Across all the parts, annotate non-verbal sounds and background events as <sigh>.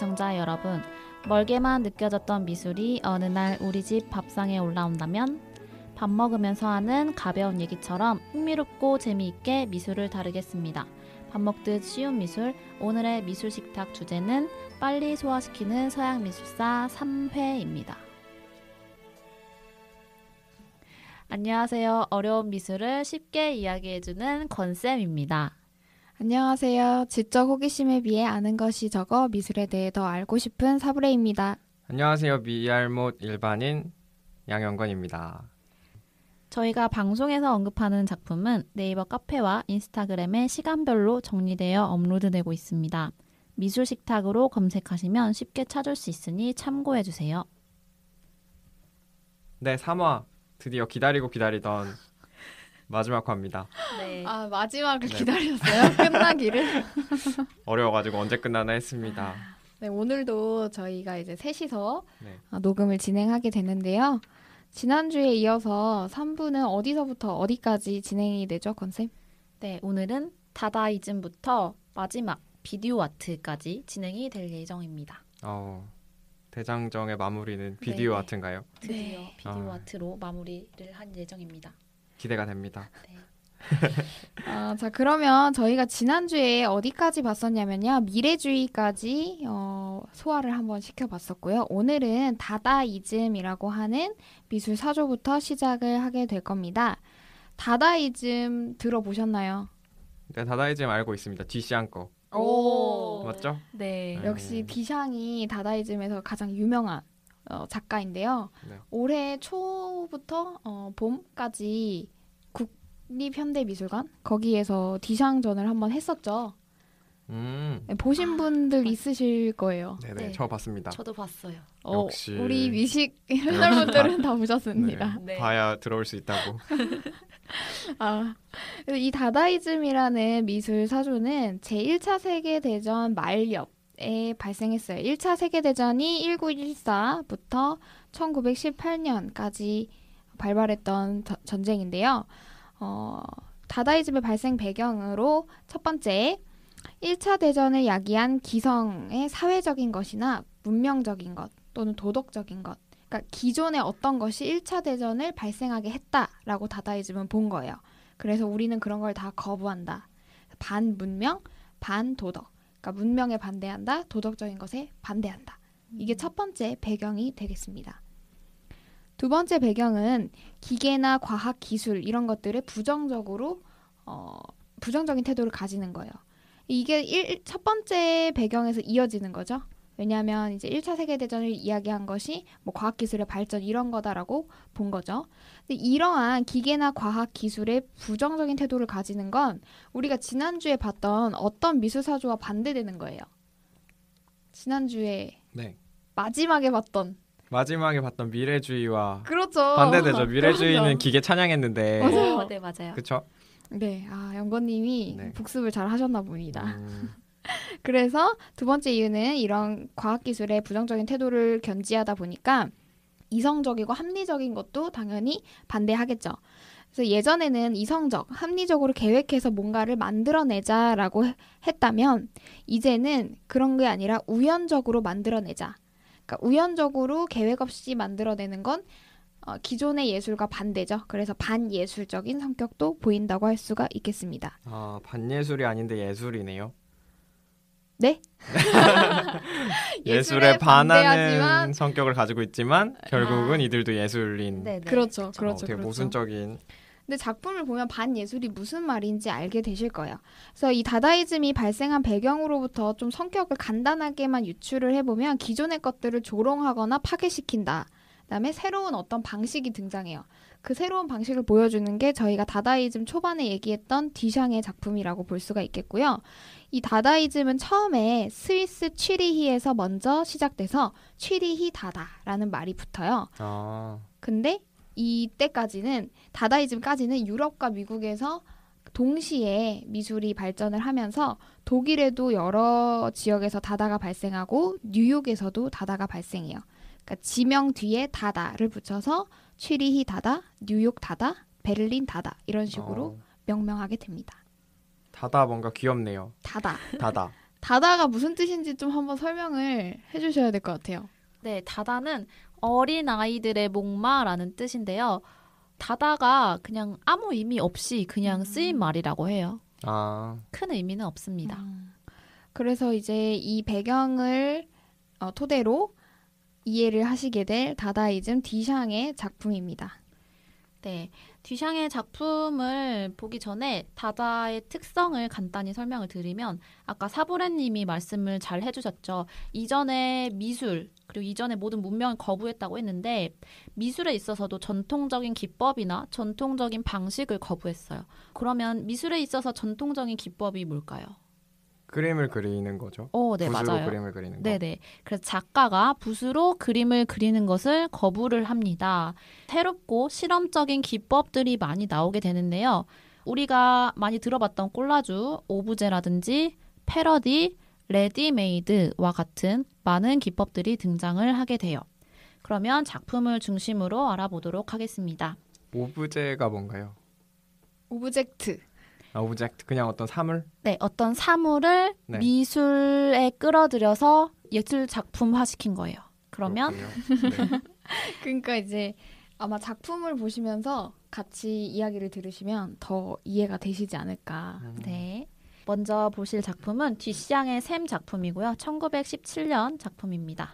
시청자 여러분, 멀게만 느껴졌던 미술이 어느 날 우리 집 밥상에 올라온다면 밥 먹으면서 하는 가벼운 얘기처럼 흥미롭고 재미있게 미술을 다루겠습니다. 밥 먹듯 쉬운 미술, 오늘의 미술 식탁 주제는 빨리 소화시키는 서양 미술사 3회입니다. 안녕하세요. 어려운 미술을 쉽게 이야기해주는 권쌤입니다. 안녕하세요. 지적 호기심에 비해 아는 것이 적어 미술에 대해 더 알고 싶은 사브레입니다. 안녕하세요. 미알못 일반인 양영건입니다. 저희가 방송에서 언급하는 작품은 네이버 카페와 인스타그램에 시간별로 정리되어 업로드되고 있습니다. 미술 식탁으로 검색하시면 쉽게 찾을 수 있으니 참고해 주세요. 네, 3화 드디어 기다리고 기다리던 마지막 화입니다. 네. 아, 아 마지막을 네. 기다렸어요. <laughs> 끝나기를 <laughs> 어려워가지고 언제 끝나나 했습니다. 네 오늘도 저희가 이제 셋이서 네. 어, 녹음을 진행하게 되는데요. 지난주에 이어서 3부는 어디서부터 어디까지 진행이 되죠, 컨셉? 네, 오늘은 다다이즘부터 마지막 비디오 아트까지 진행이 될 예정입니다. 어, 대장정의 마무리는 비디오 네네. 아트인가요? 드디어 네. 비디오 아. 트로 마무리를 한 예정입니다. 기대가 됩니다. 네. 어, 자 그러면 저희가 지난주에 어디까지 봤었냐면요 미래주의까지 어, 소화를 한번 시켜봤었고요 오늘은 다다이즘이라고 하는 미술 사조부터 시작을 하게 될 겁니다 다다이즘 들어보셨나요? 네 다다이즘 알고 있습니다 디샹 거 오. 맞죠? 네. 음. 역시 디샹이 다다이즘에서 가장 유명한 어, 작가인데요. 네. 올해 초부터 어, 봄까지 국립현대미술관 거기에서 디샹전을 한번 했었죠. 음. 네, 보신 아, 분들 있으실 거예요. 네네, 네. 네, 네. 저 봤습니다. 저도 봤어요. 어, 역시 우리 미식 일날 <laughs> 분들은 다 보셨습니다. 네, 네, 봐야 들어올 수 있다고. <laughs> 아, 이 다다이즘이라는 미술 사조는 제1차 세계대전 말엽 에 발생했어요. 1차 세계대전이 1914부터 1918년까지 발발했던 저, 전쟁인데요. 어, 다다이즘의 발생 배경으로 첫 번째, 1차 대전을 야기한 기성의 사회적인 것이나 문명적인 것 또는 도덕적인 것. 그러니까 기존의 어떤 것이 1차 대전을 발생하게 했다라고 다다이즘은 본 거예요. 그래서 우리는 그런 걸 다 거부한다. 반문명, 반도덕. 그러니까 문명에 반대한다, 도덕적인 것에 반대한다. 이게 첫 번째 배경이 되겠습니다. 두 번째 배경은 기계나 과학 기술 이런 것들을 부정적으로 어, 부정적인 태도를 가지는 거예요. 이게 일, 첫 번째 배경에서 이어지는 거죠. 왜냐하면 이제 1차 세계대전을 이야기한 것이 뭐 과학기술의 발전 이런 거다라고 본 거죠. 근데 이러한 기계나 과학기술의 부정적인 태도를 가지는 건 우리가 지난주에 봤던 어떤 미술사조와 반대되는 거예요. 지난주에 네. 마지막에 봤던 마지막에 봤던 미래주의와 그렇죠. 반대되죠. <laughs> 미래주의는 그렇죠. 기계 찬양했는데 맞아요. 네, 맞아요. 그렇죠? 네. 아, 영건 님이 네. 복습을 잘 하셨나 봅니다. 음... <laughs> 그래서 두 번째 이유는 이런 과학기술의 부정적인 태도를 견지하다 보니까 이성적이고 합리적인 것도 당연히 반대하겠죠. 그래서 예전에는 이성적, 합리적으로 계획해서 뭔가를 만들어내자라고 했다면 이제는 그런 게 아니라 우연적으로 만들어내자. 그러니까 우연적으로 계획 없이 만들어내는 건 어, 기존의 예술과 반대죠. 그래서 반예술적인 성격도 보인다고 할 수가 있겠습니다. 아, 반예술이 아닌데 예술이네요. 네? <laughs> 예술에 반하는 성격을 가지고 있지만 아. 결국은 아. 이들도 예술인. 네, 네 그렇죠, 그렇죠. 어, 그렇죠. 되게 모순적인. 근데 작품을 보면 반예술이 무슨 말인지 알게 되실 거예요. 그래서 이 다다이즘이 발생한 배경으로부터 좀 성격을 간단하게만 유추를 해보면 기존의 것들을 조롱하거나 파괴시킨다. 그다음에 새로운 어떤 방식이 등장해요. 그 새로운 방식을 보여주는 게 저희가 다다이즘 초반에 얘기했던 디샹의 작품이라고 볼 수가 있겠고요. 이 다다이즘은 처음에 스위스 취리히에서 먼저 시작돼서 취리히 다다라는 말이 붙어요. 아. 근데 이때까지는 다다이즘까지는 유럽과 미국에서 동시에 미술이 발전을 하면서 독일에도 여러 지역에서 다다가 발생하고 뉴욕에서도 다다가 발생해요. 그러니까 지명 뒤에 다다를 붙여서 취리히 다다, 뉴욕 다다, 베를린 다다 이런 식으로 어. 명명하게 됩니다. 다다 뭔가 귀엽네요. 다다. 다다. <laughs> 다다가 무슨 뜻인지 좀 한번 설명을 해주셔야 될 것 같아요. 네, 다다는 어린 아이들의 목마라는 뜻인데요. 다다가 그냥 아무 의미 없이 그냥 음. 쓰인 말이라고 해요. 아. 큰 의미는 없습니다. 음. 그래서 이제 이 배경을 어, 토대로 이해를 하시게 될 다다이즘 디샹의 작품입니다. 네. 뒤샹의 작품을 보기 전에 다다의 특성을 간단히 설명을 드리면 아까 사보레님이 말씀을 잘 해주셨죠. 이전에 미술 그리고 이전에 모든 문명을 거부했다고 했는데 미술에 있어서도 전통적인 기법이나 전통적인 방식을 거부했어요. 그러면 미술에 있어서 전통적인 기법이 뭘까요? 그림을 그리는 거죠. 어, 네, 붓으로 맞아요. 그림을 그리는 거. 네, 네. 그래서 작가가 붓으로 그림을 그리는 것을 거부를 합니다. 새롭고 실험적인 기법들이 많이 나오게 되는데요. 우리가 많이 들어봤던 꼴라주, 오브제라든지 패러디, 레디메이드와 같은 많은 기법들이 등장을 하게 돼요. 그러면 작품을 중심으로 알아보도록 하겠습니다. 오브제가 뭔가요? 오브젝트. 오브젝트 그냥 어떤 사물? 네, 어떤 사물을 네. 미술에 끌어들여서 예술 작품화 시킨 거예요. 그러면 네. <laughs> 그러니까 이제 아마 작품을 보시면서 같이 이야기를 들으시면 더 이해가 되시지 않을까. 음. 네. 먼저 보실 작품은 뒷샹의 샘 작품이고요. 1917년 작품입니다.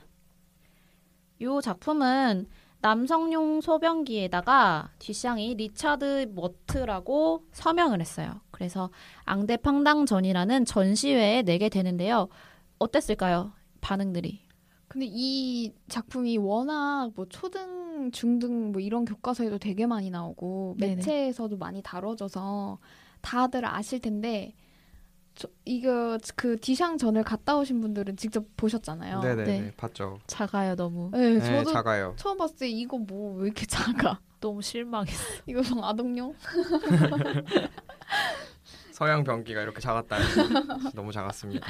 이 작품은 남성용 소변기에다가 뒷샹이 리차드 머트라고 서명을 했어요. 그래서 앙대팡당전이라는 전시회에 내게 되는데요. 어땠을까요? 반응들이. 근데 이 작품이 워낙 뭐 초등, 중등 뭐 이런 교과서에도 되게 많이 나오고 네네. 매체에서도 많이 다뤄져서 다들 아실 텐데 저, 이거 그 디샹 전을 갔다 오신 분들은 직접 보셨잖아요. 네네 네. 봤죠. 작아요 너무. 네, 네 저도 작아요. 처음 봤을 때 이거 뭐 왜 이렇게 작아? <laughs> 너무 실망했어. <laughs> 이거 정 아동용? <laughs> 서양 변기가 이렇게 작았다. 너무 작았습니다.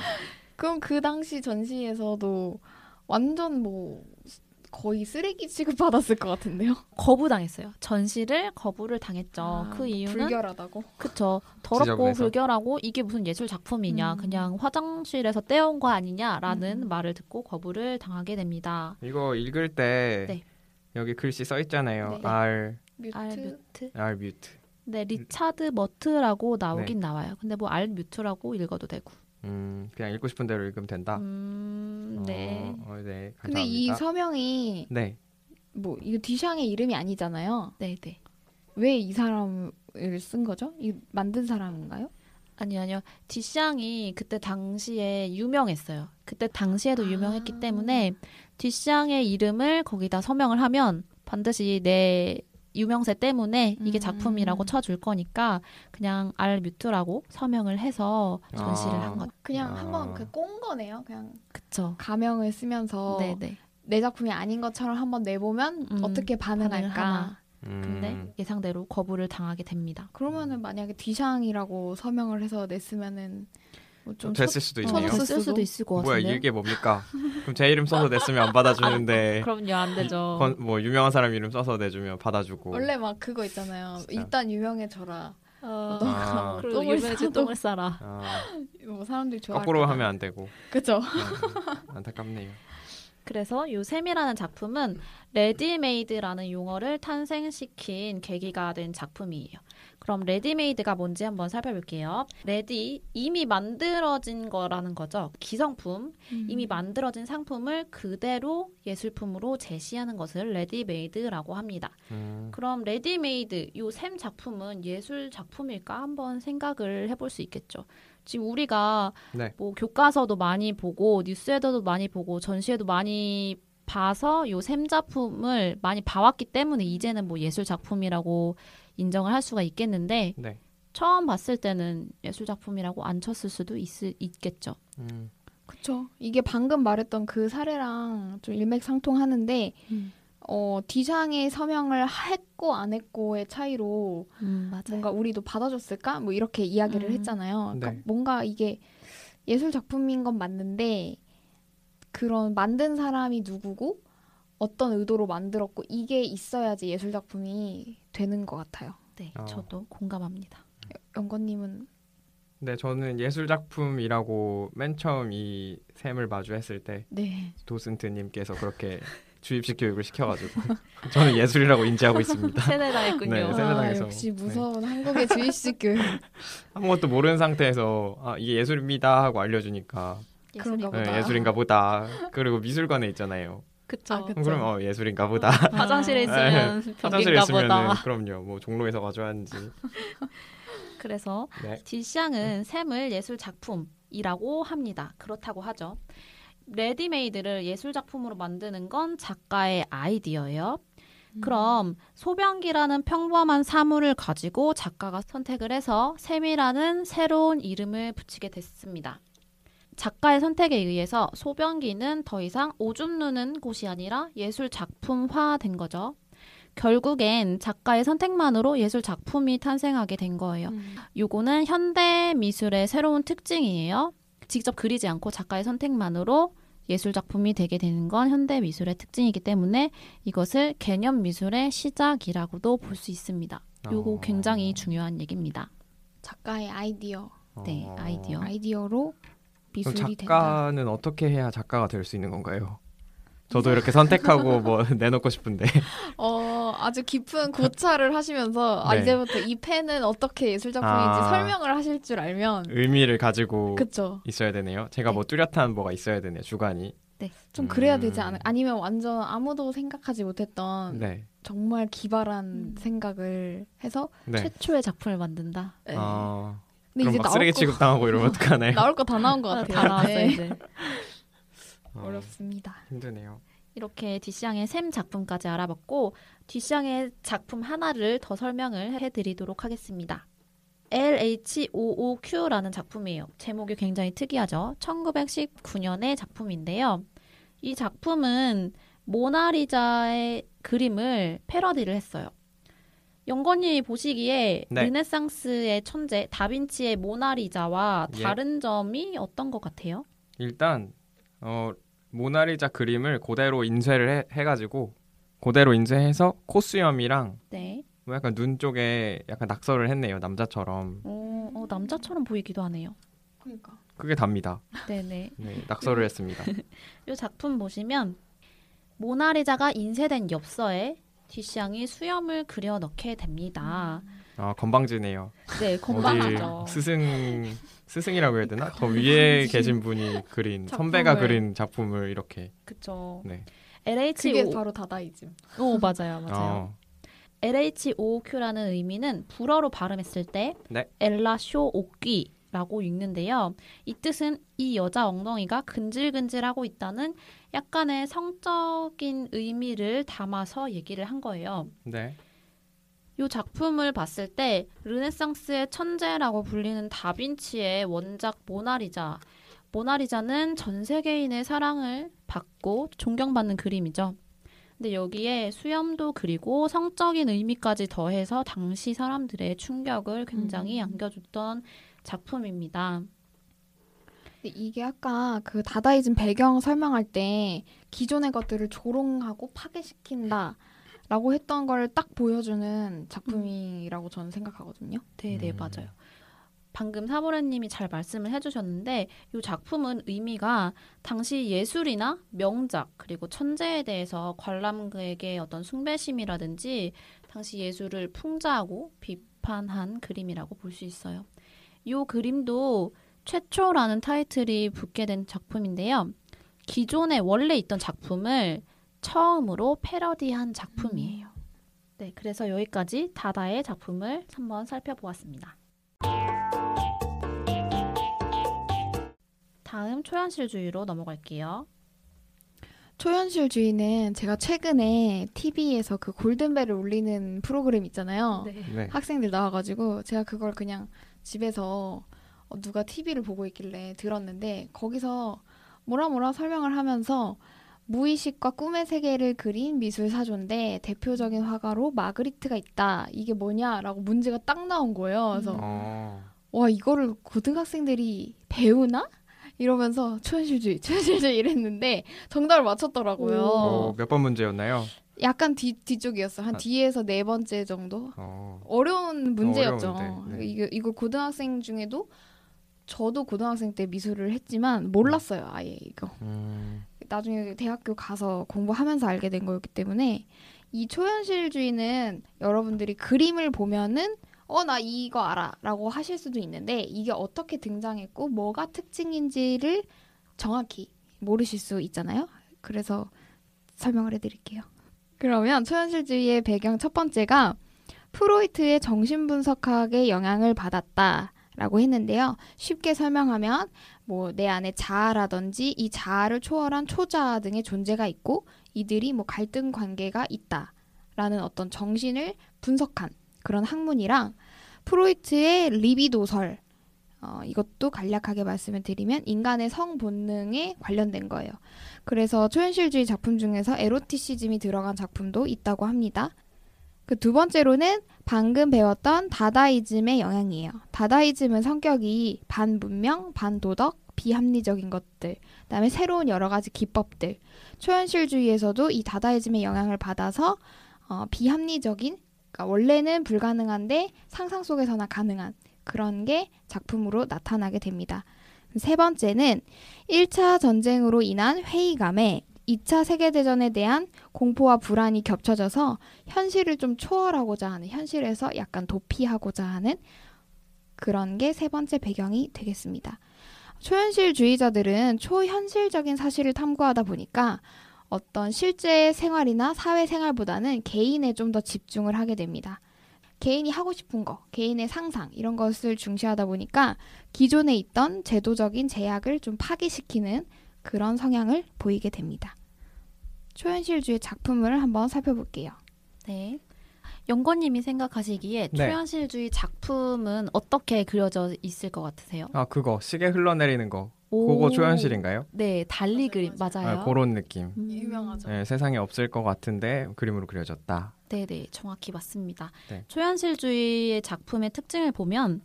그럼 그 당시 전시에서도 완전 뭐 거의 쓰레기 취급받았을 것 같은데요. <laughs> 거부당했어요. 전시를 거부를 당했죠. 아, 그 뭐 이유는 불결하다고. 그쵸. 더럽고 지정해서. 불결하고 이게 무슨 예술 작품이냐, 음. 그냥 화장실에서 떼온거 아니냐라는 음. 말을 듣고 거부를 당하게 됩니다. 이거 읽을 때 네. 여기 글씨 써 있잖아요. 네. 뮤트. 뮤 뮤트. 네, 리차드 머트라고 나오긴 네. 나와요. 근데 뭐 R 뮤트라고 읽어도 되고. 음, 그냥 읽고 싶은 대로 읽으면 된다. 음, 어, 네. 어, 어, 네. 감사합니다. 근데 이 서명이 네. 뭐 이거 디샹의 이름이 아니잖아요. 네, 네. 왜 이 사람을 쓴 거죠? 이 만든 사람인가요? 아니 아니요. 디샹이 그때 당시에 유명했어요. 그때 당시에도 아. 유명했기 아. 때문에 디샹의 이름을 거기다 서명을 하면 반드시 내 유명세 때문에 이게 음. 작품이라고 음. 쳐줄 거니까 그냥 알 뮤트라고 서명을 해서 전시를 아. 한 것. 그냥 아. 한번 그꼰 거네요. 그냥 그쵸. 가명을 쓰면서 네네. 내 작품이 아닌 것처럼 한번 내보면 음, 어떻게 반응할까. 음. 근데 예상대로 거부를 당하게 됩니다. 그러면은 음. 만약에 뒤샹이라고 서명을 해서 냈으면은 뭐 좀 됐을 수도 있네요. 됐을 수도 있을 것 같은데. 뭐야 이게 뭡니까? 그럼 제 이름 써서 냈으면 안 받아주는데. <laughs> 아, 그럼요 안 되죠. 건, 뭐 유명한 사람 이름 써서 내주면 받아주고. 원래 막 그거 있잖아요. 일단 유명해져라. 아, 어, 아, 그리고 유명해지 똥을 싸라. 아. <laughs> 뭐 사람들이 좋아. 거꾸로 거야. 하면 안 되고. 그죠. 네, <laughs> 안타깝네요. 그래서 요 셈이라는 작품은 레디메이드라는 용어를 탄생시킨 계기가 된 작품이에요. 그럼 레디메이드가 뭔지 한번 살펴볼게요. 레디 이미 만들어진 거라는 거죠. 기성품 음. 이미 만들어진 상품을 그대로 예술품으로 제시하는 것을 레디메이드라고 합니다. 음. 그럼 레디메이드 요샘 작품은 예술 작품일까 한번 생각을 해볼 수 있겠죠. 지금 우리가 네. 뭐 교과서도 많이 보고 뉴스에도 많이 보고 전시회도 많이 봐서 요샘 작품을 많이 봐왔기 때문에 이제는 뭐 예술 작품이라고 인정을 할 수가 있겠는데 네. 처음 봤을 때는 예술 작품이라고 안 쳤을 수도 있, 있겠죠. 음. 그렇죠. 이게 방금 말했던 그 사례랑 좀 일맥상통하는데 음. 어, 디샹의 서명을 했고 안 했고의 차이로 음, 뭔가 우리도 받아줬을까? 뭐 이렇게 이야기를 음. 했잖아요. 그러니까 네. 뭔가 이게 예술 작품인 건 맞는데 그런 만든 사람이 누구고 어떤 의도로 만들었고 이게 있어야지 예술 작품이 되는 것 같아요. 네, 어. 저도 공감합니다. 영건님은 네, 저는 예술 작품이라고 맨 처음 이 샘을 마주했을 때 네. 도슨트님께서 그렇게 <laughs> 주입식 교육을 시켜가지고 <laughs> 저는 예술이라고 인지하고 있습니다. <laughs> 세뇌당했군요. 네, 세뇌당해서 아, 역시 네. 무서운 네. 한국의 주입식 교육. 아무것도 모르는 상태에서 아, 이게 예술입니다 하고 알려주니까 예술인가 네, 보다. 예술인가 보다. 그리고 미술관에 있잖아요. 그쵸. 아, 그쵸. 그럼 어, 예술인가 어. 보다. 아, <laughs> 화장실에 네. 있으면 화장실에 있으면 그럼요. 뭐 종로에서 가져왔는지. <laughs> 그래서 네. 디샹은 네. 샘을 예술 작품이라고 합니다. 그렇다고 하죠. 레디메이드를 예술 작품으로 만드는 건 작가의 아이디어예요. 음. 그럼 소변기라는 평범한 사물을 가지고 작가가 선택을 해서 샘이라는 새로운 이름을 붙이게 됐습니다. 작가의 선택에 의해서 소변기는 더 이상 오줌 누는 곳이 아니라 예술 작품화된 거죠. 결국엔 작가의 선택만으로 예술 작품이 탄생하게 된 거예요. 음. 요거는 현대 미술의 새로운 특징이에요. 직접 그리지 않고 작가의 선택만으로 예술 작품이 되게 되는 건 현대 미술의 특징이기 때문에 이것을 개념 미술의 시작이라고도 볼 수 있습니다. 요거 굉장히 어. 중요한 얘기입니다. 작가의 아이디어. 네, 아이디어. 어. 아이디어로 미술이 작가는 된다. 어떻게 해야 작가가 될 수 있는 건가요? 저도 네. 이렇게 선택하고 뭐 <laughs> 내놓고 싶은데. <laughs> 어 아주 깊은 고찰을 하시면서 아, 네. 이제부터 이 펜은 어떻게 예술 작품인지 아, 설명을 하실 줄 알면 의미를 가지고 그쵸. 있어야 되네요. 제가 네. 뭐 뚜렷한 뭐가 있어야 되네요. 주관이. 네, 좀 그래야 되지 음. 않을 아니면 완전 아무도 생각하지 못했던 네. 정말 기발한 음. 생각을 해서 네. 최초의 작품을 만든다. 네. 아... 근데 이제 막 쓰레기 취급 당하고 이러면 <laughs> 어떡하나요? 나올 거 다 나온 것 아, 같아요. 다 나왔어요. 네. 어, 어렵습니다. 힘드네요. 이렇게 뒷시향의 샘 작품까지 알아봤고 뒷시향의 작품 하나를 더 설명을 해드리도록 하겠습니다. LH55Q라는 작품이에요. 제목이 굉장히 특이하죠. 1919년의 작품인데요. 이 작품은 모나리자의 그림을 패러디를 했어요. 영건이 보시기에 네. 르네상스의 천재 다빈치의 모나리자와 예. 다른 점이 어떤 것 같아요? 일단 어, 모나리자 그림을 그대로 인쇄를 해, 가지고 그대로 인쇄해서 코수염이랑 네. 뭐 약간 눈 쪽에 약간 낙서를 했네요 남자처럼. 어, 어 남자처럼 보이기도 하네요. 그러니까. 그게 답니다. 네네. <laughs> 네, 낙서를 했습니다. 이 <laughs> 작품 보시면 모나리자가 인쇄된 엽서에 디샹이 수염을 그려 넣게 됩니다. 음. 아 건방지네요. 네, 건방지죠. 스승 스승이라고 해야 되나? 더 위에 계신 분이 그린 작품을. 선배가 그린 작품을 이렇게. 그렇죠. 네. LH 그게 바로 다다이즘. 오 어, 맞아요, 맞아요. 어. LHOQ라는 의미는 불어로 발음했을 때 네. 엘라쇼오끼 라고 읽는데요. 이 뜻은 이 여자 엉덩이가 근질근질하고 있다는 약간의 성적인 의미를 담아서 얘기를 한 거예요. 네. 이 작품을 봤을 때 르네상스의 천재라고 불리는 다빈치의 원작 모나리자. 모나리자는 전 세계인의 사랑을 받고 존경받는 그림이죠. 근데 여기에 수염도 그리고 성적인 의미까지 더해서 당시 사람들의 충격을 굉장히 음. 안겨줬던 작품입니다. 이게 아까 그 다다이즘 배경 설명할 때 기존의 것들을 조롱하고 파괴시킨다. 라고 했던 걸 딱 보여주는 작품이라고 저는 생각하거든요. 네, 네, 음. 맞아요. 방금 사보라님이 잘 말씀을 해주셨는데 이 작품은 의미가 당시 예술이나 명작 그리고 천재에 대해서 관람객의 어떤 숭배심이라든지 당시 예술을 풍자하고 비판한 그림이라고 볼 수 있어요. 요 그림도 최초라는 타이틀이 붙게 된 작품인데요. 기존에 원래 있던 작품을 처음으로 패러디한 작품이에요. 음. 네, 그래서 여기까지 다다의 작품을 한번 살펴보았습니다. 다음 초현실주의로 넘어갈게요. 초현실주의는 제가 최근에 TV에서 그 골든벨을 울리는 프로그램 있잖아요. 네. 네. 학생들 나와가지고 제가 그걸 그냥 집에서 어, 누가 TV를 보고 있길래 들었는데 거기서 뭐라 뭐라 설명을 하면서 무의식과 꿈의 세계를 그린 미술 사조인데 대표적인 화가로 마그리트가 있다. 이게 뭐냐라고 문제가 딱 나온 거예요. 그래서 음. 어. 와 이거를 고등학생들이 배우나? 이러면서 초현실주의, 초현실주의 이랬는데 정답을 맞췄더라고요. 몇 번 문제였나요? 약간 뒤 뒤쪽이었어. 한 아. 뒤에서 네 번째 정도. 어. 어려운 문제였죠. 네. 그러니까 이거 이거 고등학생 중에도 저도 고등학생 때 미술을 했지만 몰랐어요. 음. 아예 이거. 음. 나중에 대학교 가서 공부하면서 알게 된 거였기 때문에 이 초현실주의는 여러분들이 그림을 보면은 어 나 이거 알아라고 하실 수도 있는데 이게 어떻게 등장했고 뭐가 특징인지를 정확히 모르실 수 있잖아요. 그래서 설명을 해드릴게요. 그러면 초현실주의의 배경 첫 번째가 프로이트의 정신분석학에 영향을 받았다. 라고 했는데요. 쉽게 설명하면 뭐 내 안에 자아라든지 이 자아를 초월한 초자아 등의 존재가 있고 이들이 뭐 갈등 관계가 있다라는 어떤 정신을 분석한 그런 학문이랑 프로이트의 리비도설 어, 이것도 간략하게 말씀을 드리면 인간의 성 본능에 관련된 거예요. 그래서 초현실주의 작품 중에서 에로티시즘이 들어간 작품도 있다고 합니다. 그 두 번째로는 방금 배웠던 다다이즘의 영향이에요. 다다이즘은 성격이 반문명, 반도덕, 비합리적인 것들, 그다음에 새로운 여러 가지 기법들. 초현실주의에서도 이 다다이즘의 영향을 받아서 어, 비합리적인 그러니까 원래는 불가능한데 상상 속에서나 가능한 그런 게 작품으로 나타나게 됩니다. 세 번째는 1차 전쟁으로 인한 회의감에 2차 세계대전에 대한 공포와 불안이 겹쳐져서 현실을 좀 초월하고자 하는, 현실에서 약간 도피하고자 하는 그런 게 세 번째 배경이 되겠습니다. 초현실주의자들은 초현실적인 사실을 탐구하다 보니까 어떤 실제 생활이나 사회 생활보다는 개인에 좀 더 집중을 하게 됩니다. 개인이 하고 싶은 거, 개인의 상상 이런 것을 중시하다 보니까 기존에 있던 제도적인 제약을 좀 파기시키는 그런 성향을 보이게 됩니다. 초현실주의 작품을 한번 살펴볼게요. 네. 영건님이 생각하시기에 네. 초현실주의 작품은 어떻게 그려져 있을 것 같으세요? 아 그거 시계 흘러내리는 거 오. 그거 초현실인가요? 네, 달리 그림 맞아요. 네, 그런 느낌. 음. 유명하죠. 네, 세상에 없을 것 같은데 그림으로 그려졌다. 네, 네, 정확히 맞습니다. 네. 초현실주의의 작품의 특징을 보면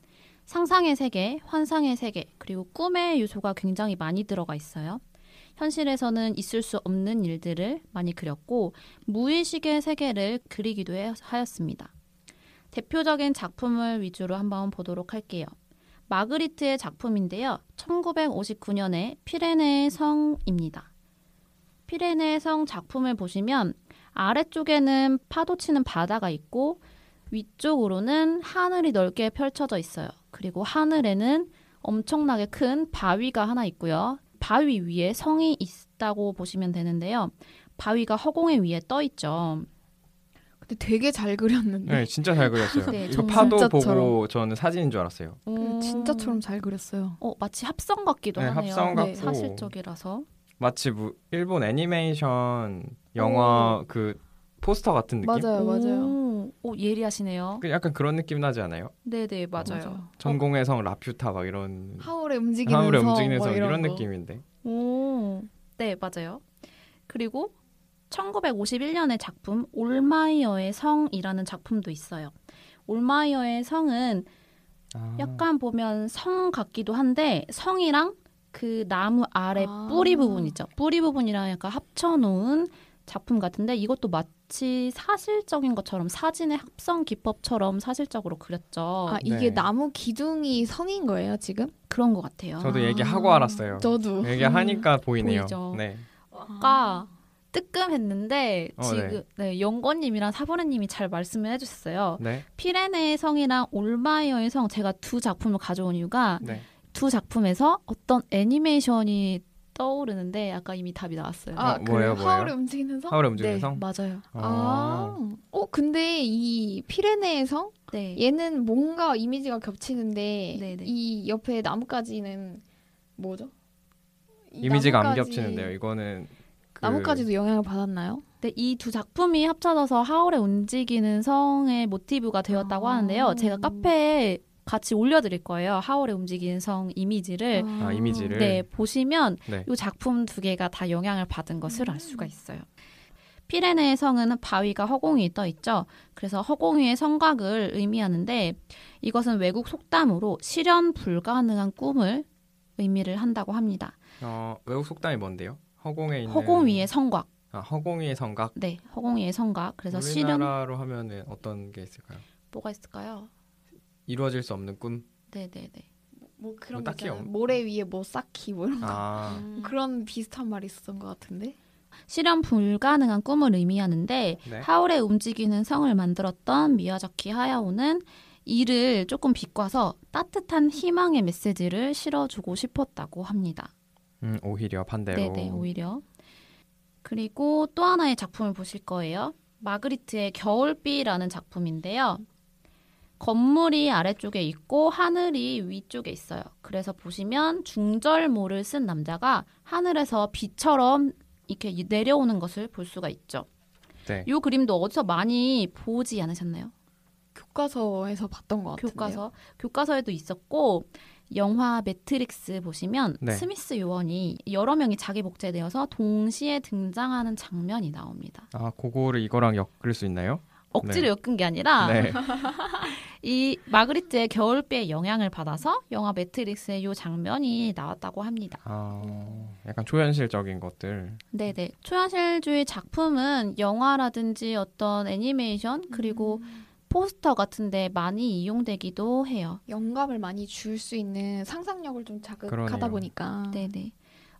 상상의 세계, 환상의 세계, 그리고 꿈의 요소가 굉장히 많이 들어가 있어요. 현실에서는 있을 수 없는 일들을 많이 그렸고 무의식의 세계를 그리기도 하였습니다. 대표적인 작품을 위주로 한번 보도록 할게요. 마그리트의 작품인데요. 1959년에 피레네의 성입니다. 피레네의 성 작품을 보시면 아래쪽에는 파도 치는 바다가 있고 위쪽으로는 하늘이 넓게 펼쳐져 있어요. 그리고 하늘에는 엄청나게 큰 바위가 하나 있고요. 바위 위에 성이 있다고 보시면 되는데요. 바위가 허공에 위에 떠 있죠. 되게 잘 그렸는데. 네, 진짜 잘 그렸어요. 네, 이거 파도 진짜처럼. 보고 저는 사진인 줄 알았어요. 음... 진짜처럼 잘 그렸어요. 어, 마치 합성 같기도 네, 하네요. 합성 네, 같고 네, 사실적이라서. 마치 뭐 일본 애니메이션 영화 오. 그 포스터 같은 느낌? 맞아요, 맞아요. 오, 오 예리하시네요. 그 약간 그런 느낌 나지 않아요? 네, 네, 맞아요. 맞 전공의 성 라퓨타 막 이런 하울의 움직이는 하울의 움직이는 성 뭐 이런, 이런 느낌인데. 오, 네, 맞아요. 그리고 1951년의 작품 올마이어의 성이라는 작품도 있어요. 올마이어의 성은 아. 약간 보면 성 같기도 한데 성이랑 그 나무 아래 아. 뿌리 부분 있죠. 뿌리 부분이랑 약간 합쳐놓은 작품 같은데 이것도 마치 사실적인 것처럼 사진의 합성 기법처럼 사실적으로 그렸죠. 아 네. 이게 네. 나무 기둥이 성인 거예요 지금? 그런 것 같아요. 저도 얘기하고 아. 알았어요. 저도 얘기하니까 음, 보이네요. 보이죠. 네. 아까 아. 뜨끔했는데 어, 네. 지금 네. 네, 영건님이랑 사보네님이 잘 말씀을 해주셨어요. 네. 피레네의 성이랑 올마이어의 성 제가 두 작품을 가져온 이유가 네. 두 작품에서 어떤 애니메이션이 떠오르는데 아까 이미 답이 나왔어요. 아, 네. 뭐예요, 뭐예요? 하울의 움직이는 성? 하울의 움직이는 네, 성? 맞아요. 아. 아. 어, 근데 이 피레네의 성? 네. 얘는 뭔가 이미지가 겹치는데 네네. 이 옆에 나뭇가지는 뭐죠? 이미지가 나뭇가지... 안 겹치는데요. 이거는 그 나뭇가지도 영향을 받았나요? 네, 이 두 작품이 합쳐져서 하울의 움직이는 성의 모티브가 되었다고 아. 하는데요. 제가 카페에 같이 올려드릴 거예요. 하울의 움직이는 성 이미지를. 아, 아 이미지를. 네, 보시면 네. 작품 두 개가 다 영향을 받은 것을 알 수가 음. 있어요. 피레네의 성은 바위가 허공이 떠 있죠. 그래서 허공 위의 성곽을 의미하는데 이것은 외국 속담으로 실현 불가능한 꿈을 의미를 한다고 합니다. 어, 외국 속담이 뭔데요? 허공에 있는 허공 위의 성곽. 아, 허공 위의 성곽. 네, 허공 위의 성곽. 그래서 우리나라로 실현... 하면은 어떤 게 있을까요? 뭐가 있을까요? 이루어질 수 없는 꿈. 네, 네, 네. 뭐 그런 뭐 거잖아요. 없... 모래 위에 뭐 쌓기 뭐 이런 아. 거. 음. 뭐 그런 비슷한 말이 있었던 것 같은데. 실현 불가능한 꿈을 의미하는데 네. 하울의 움직이는 성을 만들었던 미야자키 하야오는 이를 조금 비꿔서 따뜻한 희망의 메시지를 실어주고 싶었다고 합니다. 음, 오히려 반대로. 네네, 오히려. 그리고 또 하나의 작품을 보실 거예요. 마그리트의 겨울비라는 작품인데요. 건물이 아래쪽에 있고 하늘이 위쪽에 있어요. 그래서 보시면 중절모를 쓴 남자가 하늘에서 비처럼 이렇게 내려오는 것을 볼 수가 있죠. 네. 이 그림도 어디서 많이 보지 않으셨나요? 교과서에서 봤던 것 같아요. 교과서 교과서에도 있었고 영화 매트릭스 보시면 네. 스미스 요원이 여러 명이 자기 복제되어서 동시에 등장하는 장면이 나옵니다. 아, 그거를 이거랑 엮을 수 있나요? 억지로 네. 엮은 게 아니라 네. <laughs> 이 마그리트의 겨울비의 영향을 받아서 영화 매트릭스의 요 장면이 나왔다고 합니다. 아, 약간 초현실적인 것들. 네네. 네. 초현실주의 작품은 영화라든지 어떤 애니메이션 그리고 음. 포스터 같은데 많이 이용되기도 해요. 영감을 많이 줄 수 있는 상상력을 좀 자극하다 그러네요. 보니까. 네네.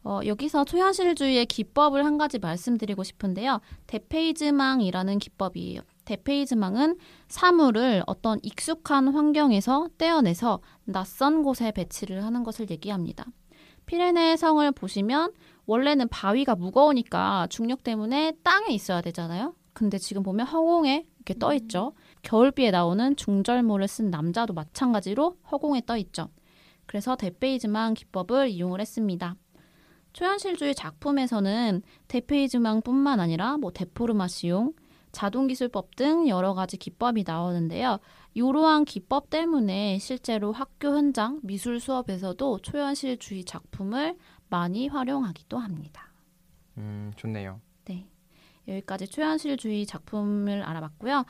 어, 여기서 초현실주의의 기법을 한 가지 말씀드리고 싶은데요. 대페이즈망이라는 기법이에요. 대페이즈망은 사물을 어떤 익숙한 환경에서 떼어내서 낯선 곳에 배치를 하는 것을 얘기합니다. 피레네 성을 보시면 원래는 바위가 무거우니까 중력 때문에 땅에 있어야 되잖아요. 근데 지금 보면 허공에 이렇게 떠 있죠. 겨울비에 나오는 중절모를 쓴 남자도 마찬가지로 허공에 떠 있죠. 그래서 대페이즈망 기법을 이용을 했습니다. 초현실주의 작품에서는 대페이즈망뿐만 아니라 뭐 데포르마시용, 자동기술법 등 여러 가지 기법이 나오는데요. 이러한 기법 때문에 실제로 학교 현장 미술 수업에서도 초현실주의 작품을 많이 활용하기도 합니다. 음, 좋네요. 네. 여기까지 초현실주의 작품을 알아봤고요.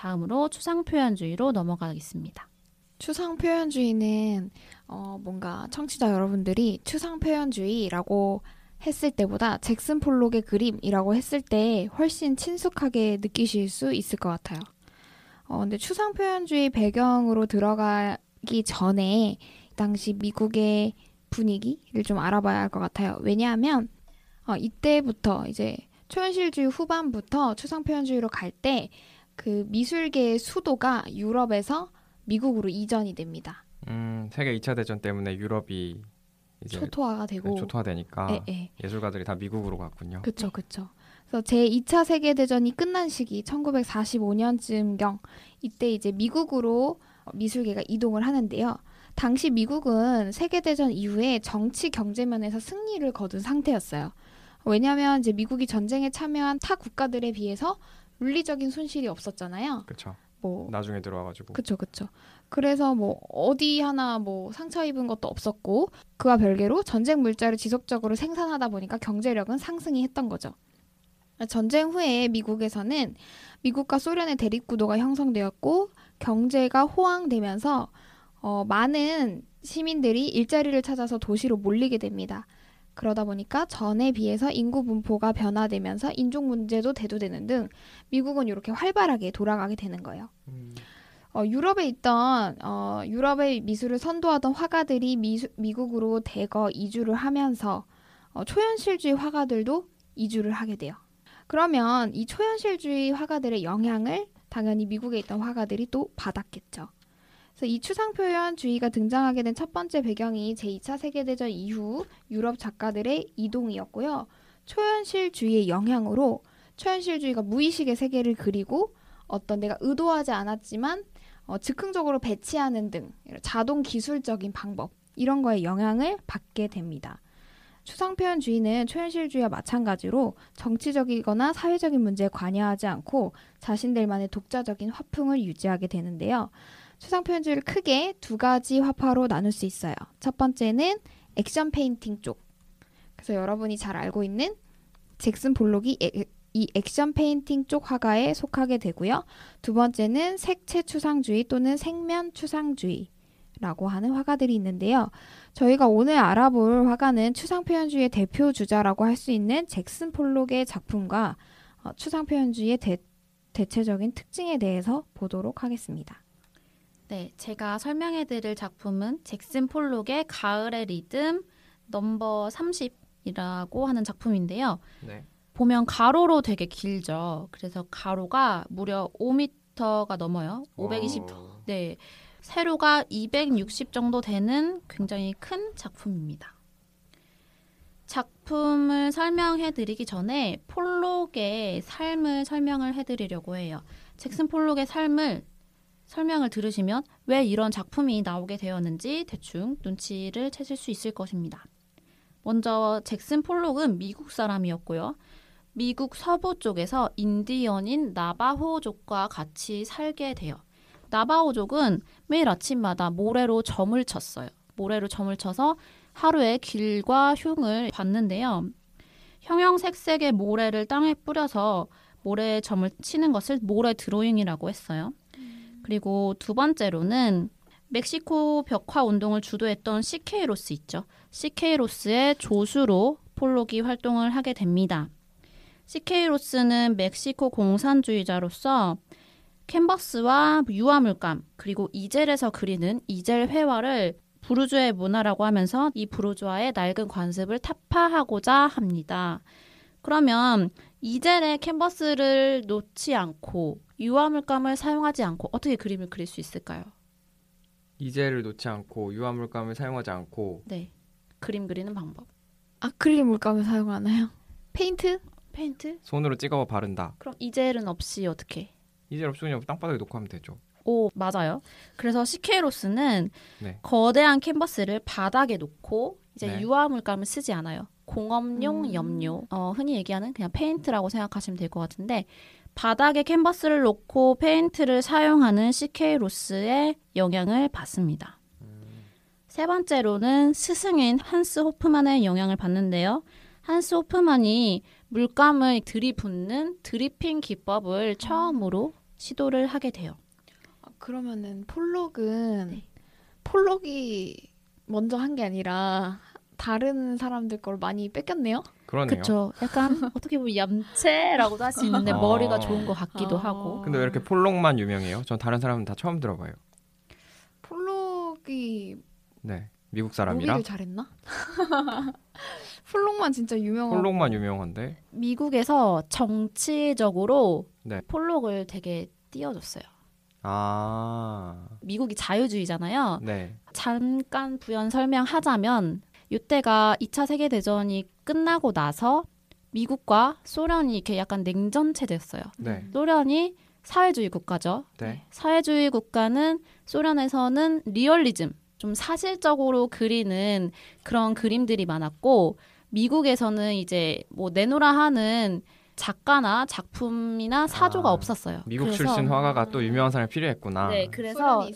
다음으로 추상 표현주의로 넘어가겠습니다. 추상 표현주의는 어, 뭔가 청취자 여러분들이 추상 표현주의라고 했을 때보다 잭슨 폴록의 그림이라고 했을 때 훨씬 친숙하게 느끼실 수 있을 것 같아요. 어, 근데 추상 표현주의 배경으로 들어가기 전에 당시 미국의 분위기를 좀 알아봐야 할 것 같아요. 왜냐하면 어, 이때부터 이제 초현실주의 후반부터 추상 표현주의로 갈때 그 미술계의 수도가 유럽에서 미국으로 이전이 됩니다. 음, 세계 2차 대전 때문에 유럽이 초토화가 되고 네, 초토화되니까 에, 예, 에. 예. 예술가들이 다 미국으로 갔군요. 그렇죠, 그렇죠. 그래서 제 2차 세계 대전이 끝난 시기 1945년쯤경 이때 이제 미국으로 어, 미술계가 이동을 하는데요. 당시 미국은 세계 대전 이후에 정치 경제 면에서 승리를 거둔 상태였어요. 왜냐하면 이제 미국이 전쟁에 참여한 타 국가들에 비해서 물리적인 손실이 없었잖아요. 그렇죠. 뭐 나중에 들어와가지고. 그렇죠, 그렇죠. 그래서 뭐 어디 하나 뭐 상처 입은 것도 없었고 그와 별개로 전쟁 물자를 지속적으로 생산하다 보니까 경제력은 상승이 했던 거죠. 전쟁 후에 미국에서는 미국과 소련의 대립 구도가 형성되었고 경제가 호황되면서 어, 많은 시민들이 일자리를 찾아서 도시로 몰리게 됩니다. 그러다 보니까 전에 비해서 인구 분포가 변화되면서 인종 문제도 대두되는 등 미국은 이렇게 활발하게 돌아가게 되는 거예요. 음. 어, 유럽에 있던 어, 유럽의 미술을 선도하던 화가들이 미수, 미국으로 대거 이주를 하면서 어, 초현실주의 화가들도 이주를 하게 돼요. 그러면 이 초현실주의 화가들의 영향을 당연히 미국에 있던 화가들이 또 받았겠죠. 그래서 이 추상 표현주의가 등장하게 된 첫 번째 배경이 제2차 세계대전 이후 유럽 작가들의 이동이었고요. 초현실주의의 영향으로 초현실주의가 무의식의 세계를 그리고 어떤 내가 의도하지 않았지만 어, 즉흥적으로 배치하는 등 자동 기술적인 방법 이런 거에 영향을 받게 됩니다. 추상 표현주의는 초현실주의와 마찬가지로 정치적이거나 사회적인 문제에 관여하지 않고 자신들만의 독자적인 화풍을 유지하게 되는데요. 추상 표현주의를 크게 두 가지 화파로 나눌 수 있어요. 첫 번째는 액션 페인팅 쪽. 그래서 여러분이 잘 알고 있는 잭슨 볼록이 에, 이 액션 페인팅 쪽 화가에 속하게 되고요. 두 번째는 색채 추상주의 또는 생면 추상주의. 라고 하는 화가들이 있는데요. 저희가 오늘 알아볼 화가는 추상표현주의 대표 주자라고 할 수 있는 잭슨 폴록의 작품과 어, 추상표현주의 대, 대체적인 특징에 대해서 보도록 하겠습니다. 네, 제가 설명해드릴 작품은 잭슨 폴록의 가을의 리듬 넘버 30이라고 하는 작품인데요. 네. 보면 가로로 되게 길죠. 그래서 가로가 무려 5m가 넘어요. 5 2 0 오. 네. 세로가 260 정도 되는 굉장히 큰 작품입니다. 작품을 설명해 드리기 전에 폴록의 삶을 설명을 해 드리려고 해요. 잭슨 폴록의 삶을 설명을 들으시면 왜 이런 작품이 나오게 되었는지 대충 눈치를 채실 수 있을 것입니다. 먼저 잭슨 폴록은 미국 사람이었고요. 미국 서부 쪽에서 인디언인 나바호족과 같이 살게 돼요. 나바오족은 매일 아침마다 모래로 점을 쳤어요. 모래로 점을 쳐서 하루의 길과 흉을 봤는데요. 형형색색의 모래를 땅에 뿌려서 모래에 점을 치는 것을 모래 드로잉이라고 했어요. 음. 그리고 두 번째로는 멕시코 벽화 운동을 주도했던 시케이로스 있죠. 시케이로스의 조수로 폴로기 활동을 하게 됩니다. 시케이로스는 멕시코 공산주의자로서 캔버스와 유화물감 그리고 이젤에서 그리는 이젤 회화를 부르주의 문화라고 하면서 이 부르주아의 낡은 관습을 타파하고자 합니다. 그러면 이젤의 캔버스를 놓지 않고 유화물감을 사용하지 않고 어떻게 그림을 그릴 수 있을까요? 이젤을 놓지 않고 유화물감을 사용하지 않고 네 그림 그리는 방법 아크릴 물감을 사용하나요? 페인트? 페인트? 손으로 찍어 바른다. 그럼 이젤은 없이 어떻게? 이제 럽스 그냥 땅바닥에 놓고 하면 되죠. 오 맞아요. 그래서 시케로스는 네. 거대한 캔버스를 바닥에 놓고 이제 네. 유화 물감을 쓰지 않아요. 공업용 음. 염료, 어, 흔히 얘기하는 그냥 페인트라고 생각하시면 될 것 같은데 바닥에 캔버스를 놓고 페인트를 사용하는 CK 로스의 영향을 받습니다. 음. 세 번째로는 스승인 한스 호프만의 영향을 받는데요. 한스 호프만이 물감을 들이붓는 드리핑 기법을 처음으로 시도를 하게 돼요. 아, 그러면은 폴록은 네. 폴록이 먼저 한 게 아니라 다른 사람들 걸 많이 뺏겼네요. 그러네요. 그쵸. 약간 <laughs> 어떻게 보면 얌체라고도 할 수 있는데 아. 머리가 좋은 것 같기도 아. 하고. 근데 왜 이렇게 폴록만 유명해요? 전 다른 사람은 다 처음 들어봐요. 폴록이 네 미국 사람이라. 모기를 잘했나? <laughs> 폴록만 진짜 유명한. 폴록만 유명한데. 미국에서 정치적으로 네. 폴록을 되게 띄워줬어요. 아. 미국이 자유주의잖아요. 네. 잠깐 부연 설명하자면 이때가 2차 세계 대전이 끝나고 나서 미국과 소련이 이렇게 약간 냉전 체제였어요. 네. 소련이 사회주의 국가죠. 네. 네. 사회주의 국가는 소련에서는 리얼리즘, 좀 사실적으로 그리는 그런 그림들이 많았고 미국에서는 이제 뭐 내노라 하는 작가나 작품이나 사조가 아, 없었어요. 미국 그래서, 출신 화가가 또 음. 유명한 사람이 필요했구나. 네, 그래서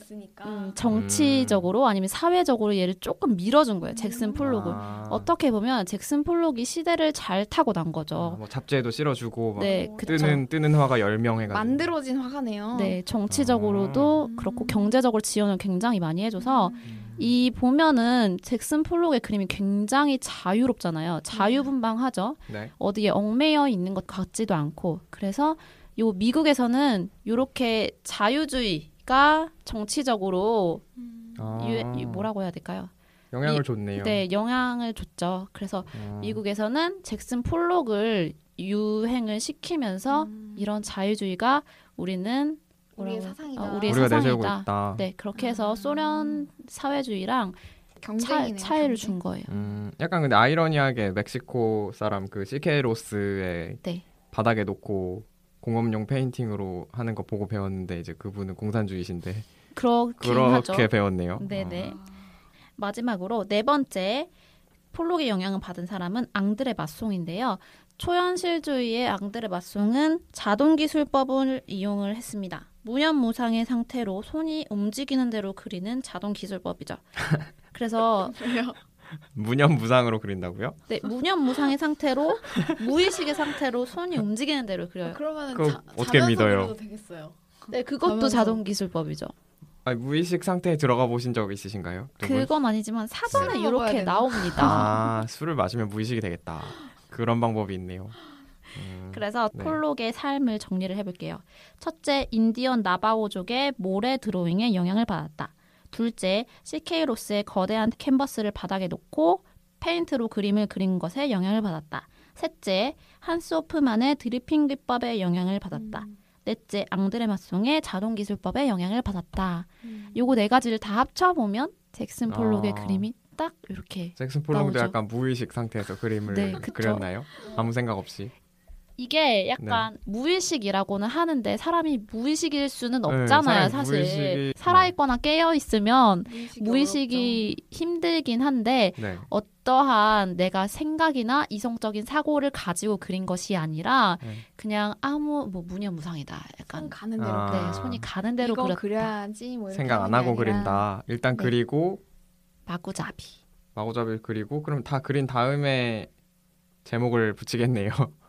음, 정치적으로 아니면 사회적으로 얘를 조금 밀어준 거예요. 잭슨 폴록을 음. 아. 어떻게 보면 잭슨 폴록이 시대를 잘 타고 난 거죠. 아, 뭐 잡지에도 실어주고 네, 그 뜨는 뜨는 화가 열명해가 만들어진 화가네요. 네, 정치적으로도 아. 그렇고 경제적으로 지원을 굉장히 많이 해줘서. 음. 이 보면은 잭슨 폴록의 그림이 굉장히 자유롭잖아요. 음. 자유분방하죠. 네. 어디에 얽매여 있는 것 같지도 않고. 그래서 요 미국에서는 요렇게 자유주의가 정치적으로 음. 아. 유, 뭐라고 해야 될까요? 영향을 이, 줬네요. 네, 영향을 줬죠. 그래서 음. 미국에서는 잭슨 폴록을 유행을 시키면서 음. 이런 자유주의가 우리는 우리의 사상이다. 어, 아, 우리의 우리가 사상이다. 내세우고 있다. 네, 그렇게 해서 음. 소련 사회주의랑 경쟁이네요, 차, 차이를 경쟁. 준 거예요. 음, 약간 근데 아이러니하게 멕시코 사람 그 시케로스의 네. 바닥에 놓고 공업용 페인팅으로 하는 거 보고 배웠는데 이제 그분은 공산주의신데 그렇게 하죠. 배웠네요. 네네. 어. 네. 마지막으로 네 번째 폴록의 영향을 받은 사람은 앙드레 마송인데요. 초현실주의의 앙드레 마송은 자동기술법을 이용을 했습니다. 무념무상의 상태로 손이 움직이는 대로 그리는 자동 기술법이죠. 그래서 <laughs> 무념무상으로 그린다고요? 네, 무념무상의 상태로 무의식의 상태로 손이 움직이는 대로 그려요. 아, 그러면 어떻게 믿어요? 되겠어요. 네, 그것도 자면서... 자동 기술법이죠. 아 무의식 상태에 들어가 보신 적 있으신가요? 그건 아니지만 사전에 이렇게 나옵니다. 아, 술을 마시면 무의식이 되겠다. 그런 방법이 있네요. 그래서 네. 폴록의 삶을 정리를 해볼게요. 첫째, 인디언 나바호족의 모래 드로잉에 영향을 받았다. 둘째, CK 로스의 거대한 캔버스를 바닥에 놓고 페인트로 그림을 그린 것에 영향을 받았다. 셋째, 한스 호프만의 드리핑 기법에 영향을 받았다. 음. 넷째, 앙드레 마송의 자동 기술법에 영향을 받았다. 음. 요거 네 가지를 다 합쳐보면 잭슨 아. 폴록의 아. 그림이 딱 이렇게 잭슨 폴록도 약간 무의식 상태에서 그림을 네, 그렸나요? 아무 생각 없이. 이게 약간 네. 무의식이라고는 하는데 사람이 무의식일 수는 네, 없잖아요, 네, 사실. 무의식이... 네. 살아있거나 깨어있으면 무의식이, 무의식 힘들긴 한데 네. 어떠한 내가 생각이나 이성적인 사고를 가지고 그린 것이 아니라 네. 그냥 아무 뭐 무념무상이다. 약간 손 가는 대로 아... 네, 손이 가는 대로 그렸다. 그려야지 뭐 생각 안 하고 아니라... 그린다. 일단 그리고 마구잡이. 마구잡이 그리고 그럼 다 그린 다음에 제목을 붙이겠네요. <laughs>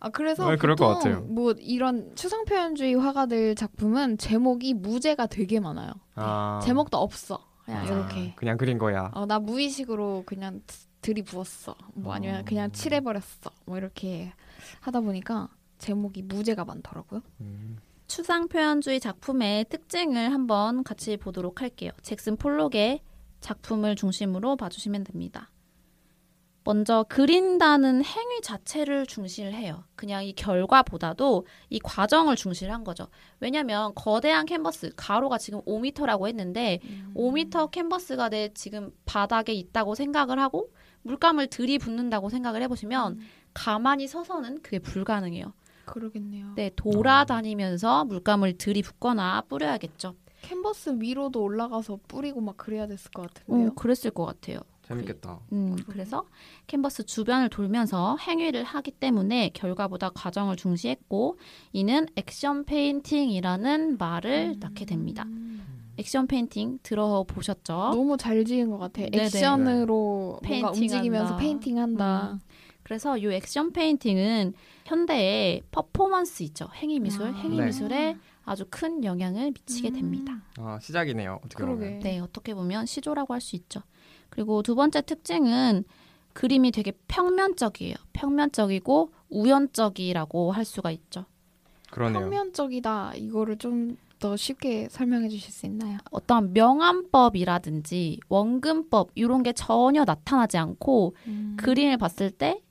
아 그래서 네, 그럴 것 같아요. 뭐 이런 추상 표현주의 화가들 작품은 제목이 무죄가 되게 많아요. 네, 아. 제목도 없어. 그냥 아. 이렇게 그냥 그린 거야. 어, 나 무의식으로 그냥 들이부었어. 뭐 아니면 그냥 음. 칠해버렸어. 뭐 이렇게 하다 보니까 제목이 무죄가 많더라고요. 음. 추상 표현주의 작품의 특징을 한번 같이 보도록 할게요. 잭슨 폴록의 작품을 중심으로 봐주시면 됩니다. 먼저 그린다는 행위 자체를 중시를 해요. 그냥 이 결과보다도 이 과정을 중시한 거죠. 왜냐하면 거대한 캔버스 가로가 지금 5미라고 했는데 음. 5미 캔버스가 내 지금 바닥에 있다고 생각을 하고 물감을 들이붓는다고 생각을 해보시면 음. 가만히 서서는 그게 불가능해요. 그러겠네요. 네, 돌아다니면서 물감을 들이붓거나 뿌려야겠죠. 캔버스 위로도 올라가서 뿌리고 막 그래야 됐을 것 같은데요. 오, 그랬을 것 같아요. 재밌겠다. 음. 음, 그래서 캔버스 주변을 돌면서 행위를 하기 때문에 결과보다 과정을 중시했고 이는 액션 페인팅이라는 말을 음. 낳게 됩니다. 음. 액션 페인팅 들어보셨죠? 너무 잘 지은 것 같아. 네네. 액션으로 네. 뭔가 움직이면서 페인팅한다. 음. 그래서 이 액션 페인팅은 현대의 퍼포먼스 있죠. 행위미술, 아. 행위미술에 네. 아주 큰 영향을 미치게 음. 됩니다. 아, 시작이네요. 어떻게 그러게. 보면. 네, 어떻게 보면 시조라고 할 수 있죠. 그리고 두 번째 특징은 그림이 되게 평면적이에요. 평면적이고 우연적이라고 할 수가 있죠. 그러네요. 평면적이다. 이거를 좀 더 쉽게 설명해 주실 수 있나요? 어떤 명암법이라든지 원근법 이런 게 전혀 나타나지 않고 음. 그림을 봤을 때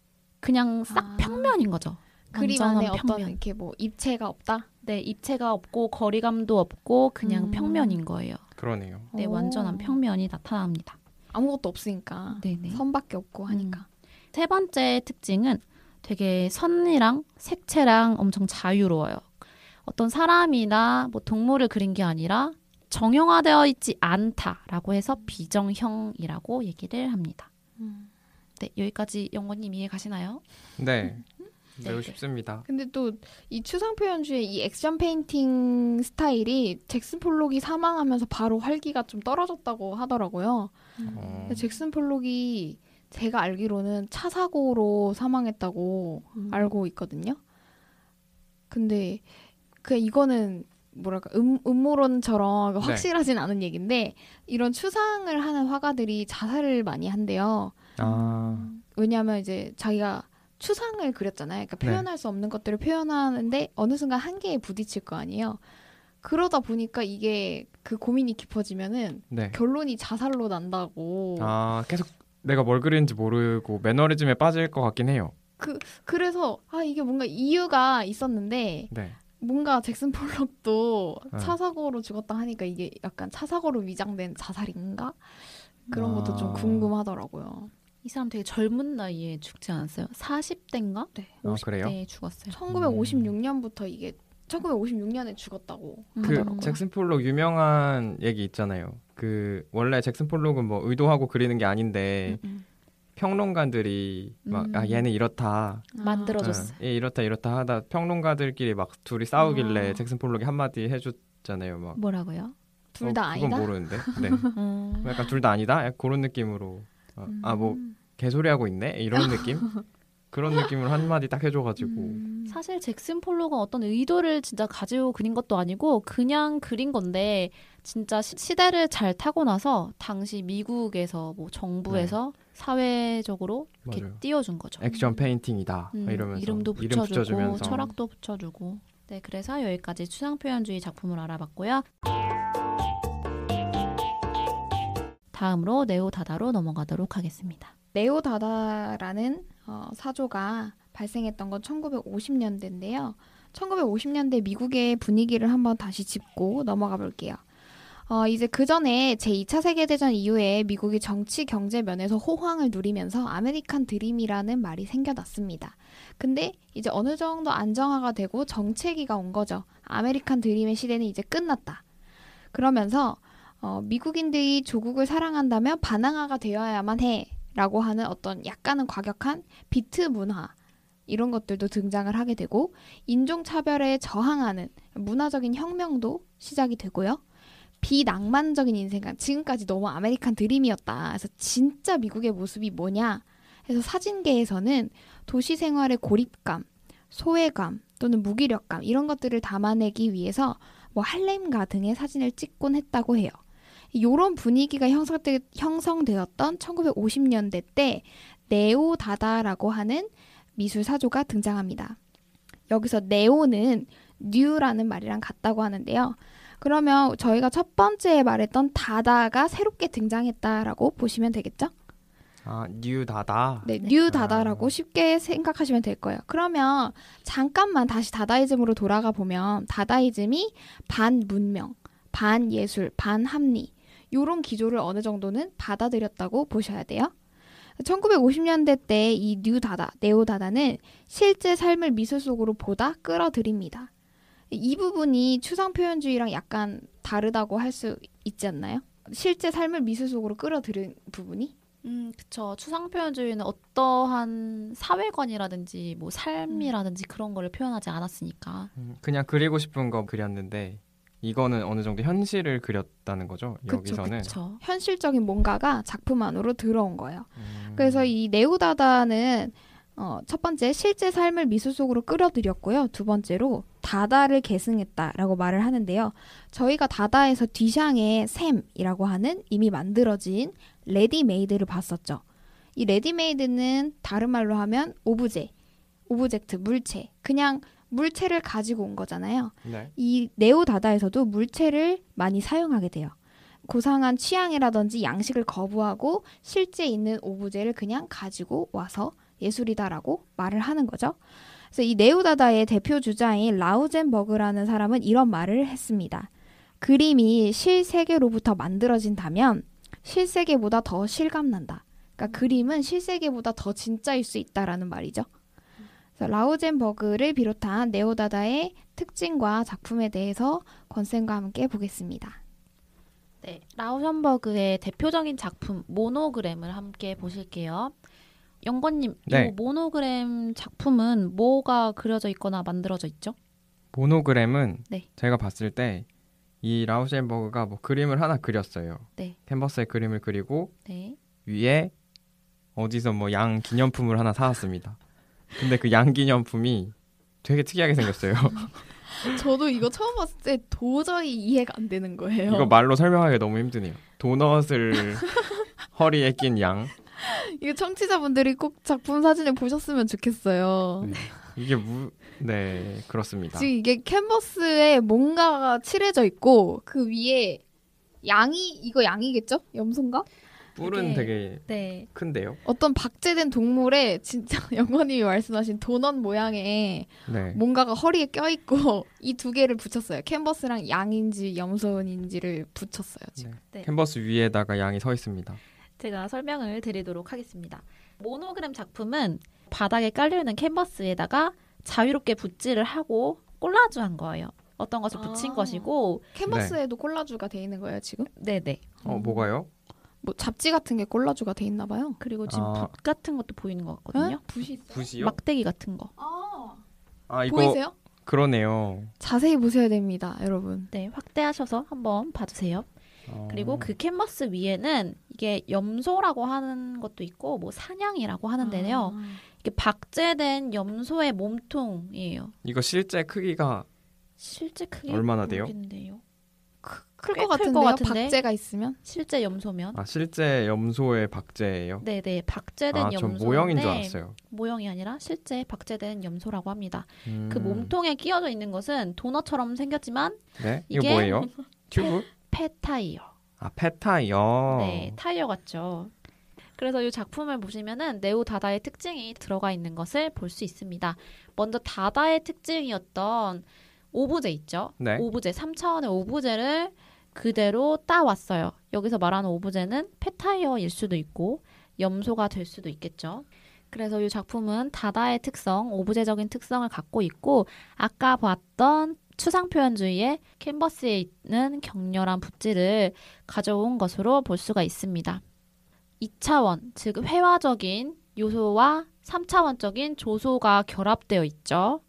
그냥 싹 아. 평면인 거죠. 그림 안에 평면. 어떤 이렇게 뭐 입체가 없다. 네, 입체가 없고 거리감도 없고 그냥 음. 평면인 거예요. 그러네요. 네, 오. 완전한 평면이 나타납니다. 아무것도 없으니까 네네. 선밖에 없고 하니까. 음. 세 번째 특징은 되게 선이랑 색채랑 엄청 자유로워요. 어떤 사람이나 뭐 동물을 그린 게 아니라 정형화되어 있지 않다라고 해서 비정형이라고 얘기를 합니다. 음. 네, 여기까지 영원님 이해 가시나요? 네. 음. 매우 네, 네. 쉽습니다. 근데 또 이 추상 표현 중에 이 액션 페인팅 스타일이 잭슨 폴록이 사망하면서 바로 활기가 좀 떨어졌다고 하더라고요. 음. 잭슨 폴록이 제가 알기로는 차 사고로 사망했다고 음. 알고 있거든요. 근데 그 이거는 뭐랄까 음, 음모론처럼 네. 확실하진 네. 않은 얘기인데 이런 추상을 하는 화가들이 자살을 많이 한대요. 아. 왜냐하면 이제 자기가 추상을 그렸잖아요. 그러니까 네. 표현할 네. 수 없는 것들을 표현하는데 어느 순간 한계에 부딪힐 거 아니에요. 그러다 보니까 이게 그 고민이 깊어지면은 네. 결론이 자살로 난다고. 아 계속 내가 뭘 그리는지 모르고 매너리즘에 빠질 것 같긴 해요. 그 그래서 아 이게 뭔가 이유가 있었는데 네. 뭔가 잭슨 폴록도 네. 차 사고로 죽었다 하니까 이게 약간 차 사고로 위장된 자살인가 그런 것도 좀 아. 궁금하더라고요. 이 사람 되게 젊은 나이에 죽지 않았어요? 40대인가? 네. 50대에 아, 죽었어요. 1956년부터 음. 이게 1956년에 죽었다고 음. 그 하더라고요. 잭슨 폴록 유명한 얘기 있잖아요. 그 원래 잭슨 폴록은 뭐 의도하고 그리는 게 아닌데 음음. 음. 평론가들이 막 아, 음. 얘는 이렇다 아. 만들어줬어. 어, 얘 이렇다 이렇다 하다 평론가들끼리 막 둘이 싸우길래 어. 잭슨 폴록이 한마디 해줬잖아요. 막 뭐라고요? 둘다 어, 아니다. 그건 모르는데. 네. 음. <laughs> 약간 둘 다 아니다. 그런 느낌으로 아뭐 음. 개소리하고 있네 이런 느낌. <laughs> 그런 느낌을 한 마디 딱 해줘가지고 음, 사실 잭슨 폴로가 어떤 의도를 진짜 가지고 그린 것도 아니고 그냥 그린 건데 진짜 시, 대를잘 타고 나서 당시 미국에서 뭐 정부에서 네. 사회적으로 이렇게 맞아요. 띄워준 거죠. 액션 페인팅이다 음, 이러면서 이름도 붙여주고 이름 철학도 붙여주고 네 그래서 여기까지 추상 표현주의 작품을 알아봤고요. 다음으로 네오다다로 넘어가도록 하겠습니다. 네오다다라는 어, 사조가 발생했던 건 1950년대인데요. 1950년대 미국의 분위기를 한번 다시 짚고 넘어가 볼게요. 어, 이제 그 전에 제2차 세계대전 이후에 미국이 정치, 경제 면에서 호황을 누리면서 아메리칸 드림이라는 말이 생겨났습니다. 근데 이제 어느 정도 안정화가 되고 정체기가 온 거죠. 아메리칸 드림의 시대는 이제 끝났다. 그러면서 어, 미국인들이 조국을 사랑한다면 반항아가 되어야만 해. 라고 하는 어떤 약간은 과격한 비트 문화 이런 것들도 등장을 하게 되고 인종차별에 저항하는 문화적인 혁명도 시작이 되고요. 비낭만적인 인생관 지금까지 너무 아메리칸 드림이었다. 그래서 진짜 미국의 모습이 뭐냐? 그래서 사진계에서는 도시 생활의 고립감, 소외감 또는 무기력감 이런 것들을 담아내기 위해서 뭐 할렘가 등의 사진을 찍곤 했다고 해요. 이런 분위기가 형성되, 형성되었던 1950년대 때 네오다다라고 하는 미술 사조가 등장합니다. 여기서 네오는 뉴라는 말이랑 같다고 하는데요. 그러면 저희가 첫 번째 에 말했던 다다가 새롭게 등장했다라고 보시면 되겠죠? 아, 뉴다다. 네, 네, 뉴다다라고 아. 쉽게 생각하시면 될 거예요. 그러면 잠깐만 다시 다다이즘으로 돌아가 보면 다다이즘이 반문명, 반예술, 반합리 요런 기조를 어느 정도는 받아들였다고 보셔야 돼요. 1950년대 때 이 뉴다다, 네오다다는 실제 삶을 미술 속으로 보다 끌어들입니다. 이 부분이 추상 표현주의랑 약간 다르다고 할 수 있지 않나요? 실제 삶을 미술 속으로 끌어들인 부분이? 음, 그쵸. 추상 표현주의는 어떠한 사회관이라든지 뭐 삶이라든지 음. 그런 거를 표현하지 않았으니까. 음, 그냥 그리고 싶은 거 그렸는데 이거는 어느 정도 현실을 그렸다는 거죠. 그쵸, 여기서는 그쵸. 현실적인 뭔가가 작품 안으로 들어온 거예요. 음. 그래서 이 네우다다는 어, 첫 번째 실제 삶을 미술 속으로 끌어들였고요. 두 번째로 다다를 계승했다라고 말을 하는데요. 저희가 다다에서 뒤샹의 샘이라고 하는 이미 만들어진 레디메이드를 봤었죠. 이 레디메이드는 다른 말로 하면 오브제, 오브젝트, 물체, 그냥 물체를 가지고 온 거잖아요. 네. 이 네오다다에서도 물체를 많이 사용하게 돼요. 고상한 취향이라든지 양식을 거부하고 실제 있는 오브제를 그냥 가지고 와서 예술이다라고 말을 하는 거죠. 그래서 이 네오다다의 대표 주자인 라우젠버그라는 사람은 이런 말을 했습니다. 그림이 실세계로부터 만들어진다면 실세계보다 더 실감난다. 그러니까 그림은 실세계보다 더 진짜일 수 있다라는 말이죠. 라우젠버그를 비롯한 네오다다의 특징과 작품에 대해서 권쌤과 함께 보겠습니다. 네, 라우젠버그의 대표적인 작품 모노그램을 함께 보실게요. 영건님, 네. 이 모노그램 작품은 뭐가 그려져 있거나 만들어져 있죠? 모노그램은 네. 제가 봤을 때 이 라우젠버그가 뭐 그림을 하나 그렸어요. 네. 캔버스에 그림을 그리고 네. 위에 어디서 뭐 양 기념품을 하나 사왔습니다. 근데 그 양기념품이 되게 특이하게 생겼어요. <laughs> 저도 이거 처음 봤을 때 도저히 이해가 안 되는 거예요. 이거 말로 설명하기 너무 힘드네요. 도넛을 <laughs> 허리에 낀 양. 이거 청취자분들이 꼭 작품 사진을 보셨으면 좋겠어요. 네. 이게 무... 네 그렇습니다. 지금 이게 캔버스에 뭔가가 칠해져 있고 그 위에 양이 이거 양이겠죠? 염소인가? 뿔은 되게 네. 큰데요. 어떤 박제된 동물에 진짜 <laughs> 영원님이 말씀하신 도넛 모양의 네. 뭔가가 허리에 껴있고 <laughs> 이 두 개를 붙였어요. 캔버스랑 양인지 염소인지를 붙였어요. 네. 지금. 네. 캔버스 위에다가 양이 서 있습니다. 제가 설명을 드리도록 하겠습니다. 모노그램 작품은 바닥에 깔려있는 캔버스에다가 자유롭게 붓질을 하고 꼴라주한 거예요. 어떤 것을 아~ 붙인 것이고 캔버스에도 네. 콜라주가 돼 있는 거예요 지금? 네네. 네. 어 뭐가요? 뭐 잡지 같은 게 콜라주가 돼 있나 봐요. 그리고 지금 아. 붓 같은 것도 보이는 것 같거든요. 에? 붓이 있어요? 붓이요? 막대기 같은 거. 아. 아 이거 보이세요? 그러네요. 자세히 보셔야 됩니다, 여러분. 네, 확대하셔서 한번 봐주세요. 어... 그리고 그 캔버스 위에는 이게 염소라고 하는 것도 있고 뭐 사냥이라고 하는데요. 아... 이게 박제된 염소의 몸통이에요. 이거 실제 크기가 실제 크기 얼마나 돼요? 모르겠는데요. 클것 같은데요. 같은데? 박제가 있으면? 실제 염소면? 아 실제 염소의 박제예요? 네네 박제된 아, 염소. 모형인 줄 알았어요. 모형이 아니라 실제 박제된 염소라고 합니다. 그 음... 그 몸통에 끼어져 있는 것은 도너처럼 생겼지만 네? 이게 뭐예요? <laughs> 튜브? 폐타이어. 아 폐타이어. 네 타이어 같죠. 그래서 이 작품을 보시면은 네오 다다의 특징이 들어가 있는 것을 볼 수 있습니다. 먼저 다다의 특징이었던 오브제 있죠. 네. 오브제 3차원의 오브제를 그대로 따왔어요. 여기서 말하는 오브제는 폐타이어일 수도 있고 염소가 될 수도 있겠죠. 그래서 이 작품은 다다의 특성, 오브제적인 특성을 갖고 있고 아까 봤던 추상 표현주의의 캔버스에 있는 격렬한 붓질을 가져온 것으로 볼 수가 있습니다. 2차원, 즉 회화적인 요소와 3차원적인 조소가 결합되어 있죠.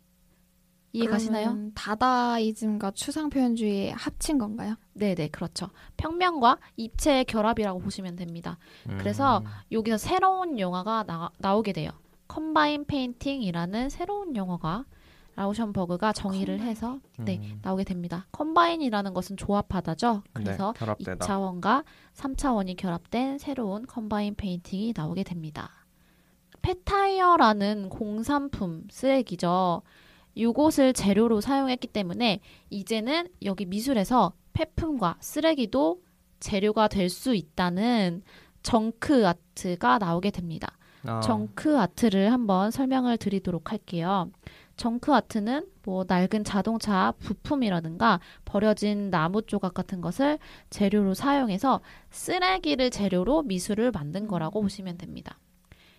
이해 가시나요? 다다이즘과 추상 표현주의 합친 건가요? 네네 그렇죠. 평면과 입체의 결합이라고 보시면 됩니다. 음. 그래서 여기서 새로운 영화가 나, 나오게 돼요. 컴바인 페인팅이라는 새로운 영화가 라우션버그가 정의를 컴바인. 해서 네 음. 나오게 됩니다. 컴바인이라는 것은 조합하다죠. 네, 그래서 네, 2차원과 3차원이 결합된 새로운 컴바인 페인팅이 나오게 됩니다. 페타이어라는 공산품 쓰레기죠. 이곳을 재료로 사용했기 때문에 이제는 여기 미술에서 폐품과 쓰레기도 재료가 될 수 있다는 정크 아트가 나오게 됩니다. 아. 정크 아트를 한번 설명을 드리도록 할게요. 정크 아트는 뭐 낡은 자동차 부품이라든가 버려진 나무 조각 같은 것을 재료로 사용해서 쓰레기를 재료로 미술을 만든 거라고 보시면 됩니다.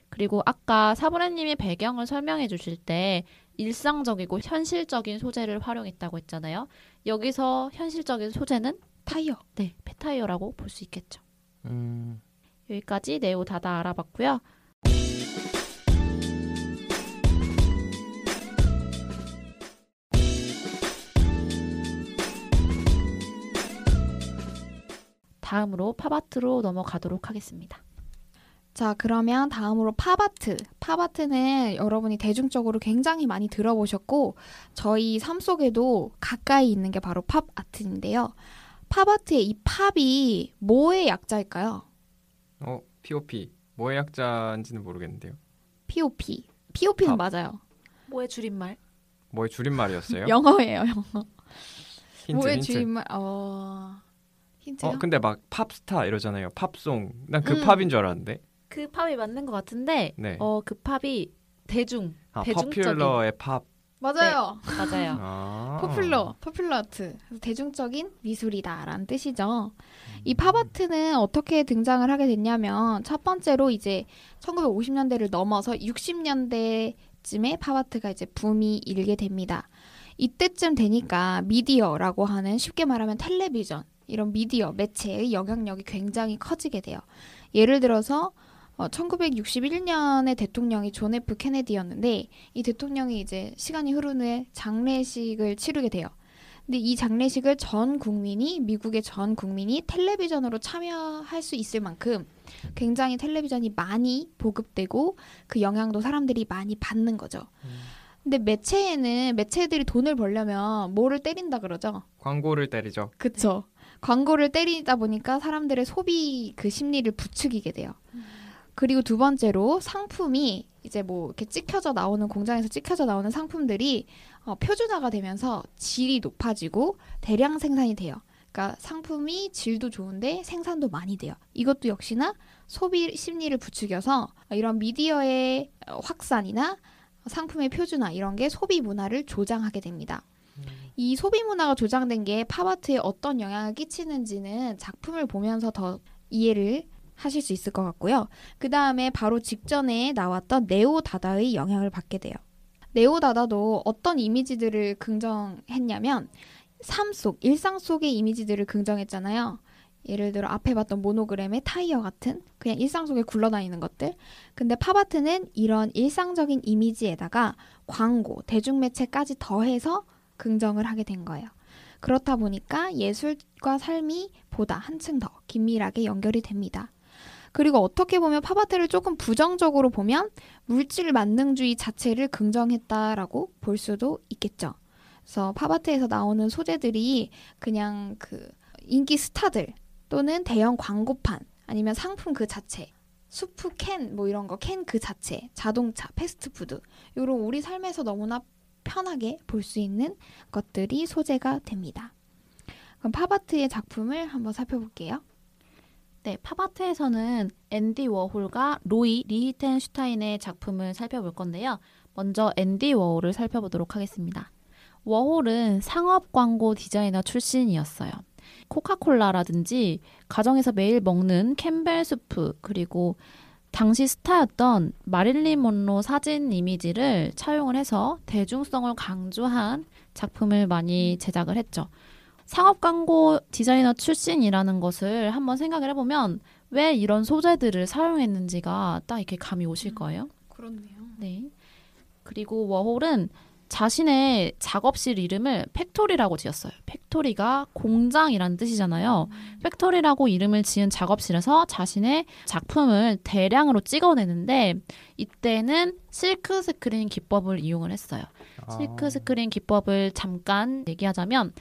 그리고 아까 사부레님이 배경을 설명해 주실 때 일상적이고 현실적인 소재를 활용했다고 했잖아요. 여기서 현실적인 소재는 타이어, 네, 폐타이어라고 볼 수 있겠죠. 음... 여기까지 네오 다다 알아봤고요. 다음으로 팝아트로 넘어가도록 하겠습니다. 자, 그러면 다음으로 팝아트. 팝아트는 여러분이 대중적으로 굉장히 많이 들어보셨고, 저희 삶 속에도 가까이 있는 게 바로 팝아트인데요. 팝아트의 이 팝이 뭐의 약자일까요? 어, POP. 뭐의 약자인지는 모르겠는데요. POP. POP는 팝. 맞아요. 뭐의 줄임말? 뭐의 줄임말이었어요? <laughs> 영어예요, 영어. 힌트, 뭐의 힌트. 줄임말? 어. 힌트요? 어, 근데 막 팝스타 이러잖아요. 팝송. 난그 음. 팝인 줄 알았는데. 그 팝이 맞는 것 같은데 네. 어그 팝이 대중 아, 대중적인 퍼퓰러의 팝 맞아요. 네, 맞아요. 아~ 포퓰러, 포퓰러트. 대중적인 미술이다라는 뜻이죠. 음. 이 팝아트는 어떻게 등장을 하게 됐냐면 첫 번째로 이제 1950년대를 넘어서 60년대쯤에 팝아트가 이제 붐이 일게 됩니다. 이때쯤 되니까 미디어라고 하는 쉽게 말하면 텔레비전 이런 미디어 매체의 영향력이 굉장히 커지게 돼요. 예를 들어서 1961년에 어, 대통령이 존 F 케네디였는데 이 대통령이 이제 시간이 흐른 후에 장례식을 치르게 돼요. 근데 이 장례식을 전 국민이 미국의 전 국민이 텔레비전으로 참여할 수 있을 만큼 굉장히 텔레비전이 많이 보급되고 그 영향도 사람들이 많이 받는 거죠. 근데 매체에는 매체들이 돈을 벌려면 뭐를 때린다 그러죠? 광고를 때리죠. 그쵸. 광고를 때리다 보니까 사람들의 소비 그 심리를 부추기게 돼요. 음. 그리고 두 번째로 상품이 이제 뭐 이렇게 찍혀져 나오는 공장에서 찍혀져 나오는 상품들이 어, 표준화가 되면서 질이 높아지고 대량 생산이 돼요. 그러니까 상품이 질도 좋은데 생산도 많이 돼요. 이것도 역시나 소비 심리를 부추겨서 이런 미디어의 확산이나 상품의 표준화 이런 게 소비 문화를 조장하게 됩니다. 이 소비 문화가 조장된 게 팝아트에 어떤 영향을 끼치는지는 작품을 보면서 더 이해를 하실 수 있을 것 같고요. 그 다음에 바로 직전에 나왔던 네오 다다의 영향을 받게 돼요. 네오 다다도 어떤 이미지들을 긍정했냐면 삶 속, 일상 속의 이미지들을 긍정했잖아요. 예를 들어 앞에 봤던 모노그램의 타이어 같은 그냥 일상 속에 굴러다니는 것들. 근데 팝아트는 이런 일상적인 이미지에다가 광고, 대중매체까지 더해서 긍정을 하게 된 거예요. 그렇다 보니까 예술과 삶이 보다 한층 더 긴밀하게 연결이 됩니다. 그리고 어떻게 보면 파바테를 조금 부정적으로 보면 물질 만능주의 자체를 긍정했다라고 볼 수도 있겠죠. 그래서 파바테에서 나오는 소재들이 그냥 그 인기 스타들 또는 대형 광고판 아니면 상품 그 자체 수프 캔 뭐 이런 거 캔 그 자체 자동차 패스트푸드 이런 우리 삶에서 너무나 편하게 볼 수 있는 것들이 소재가 됩니다. 그럼 파바트의 작품을 한번 살펴볼게요. 네, 팝아트에서는 앤디 워홀과 로이 리히텐슈타인의 작품을 살펴볼 건데요. 먼저 앤디 워홀을 살펴보도록 하겠습니다. 워홀은 상업 광고 디자이너 출신이었어요. 코카콜라라든지 가정에서 매일 먹는 캠벨 수프 그리고 당시 스타였던 마릴린 먼로 사진 이미지를 차용을 해서 대중성을 강조한 작품을 많이 제작을 했죠. 상업 광고 디자이너 출신이라는 것을 한번 생각을 해보면 왜 이런 소재들을 사용했는지가 딱 이렇게 감이 오실 음, 거예요. 음, 그렇네요. 네. 그리고 워홀은 자신의 작업실 이름을 팩토리라고 지었어요. 팩토리가 공장이란 뜻이잖아요. 음. 팩토리라고 이름을 지은 작업실에서 자신의 작품을 대량으로 찍어내는데 이때는 실크 스크린 기법을 이용을 했어요. 아. 실크 스크린 기법을 잠깐 얘기하자면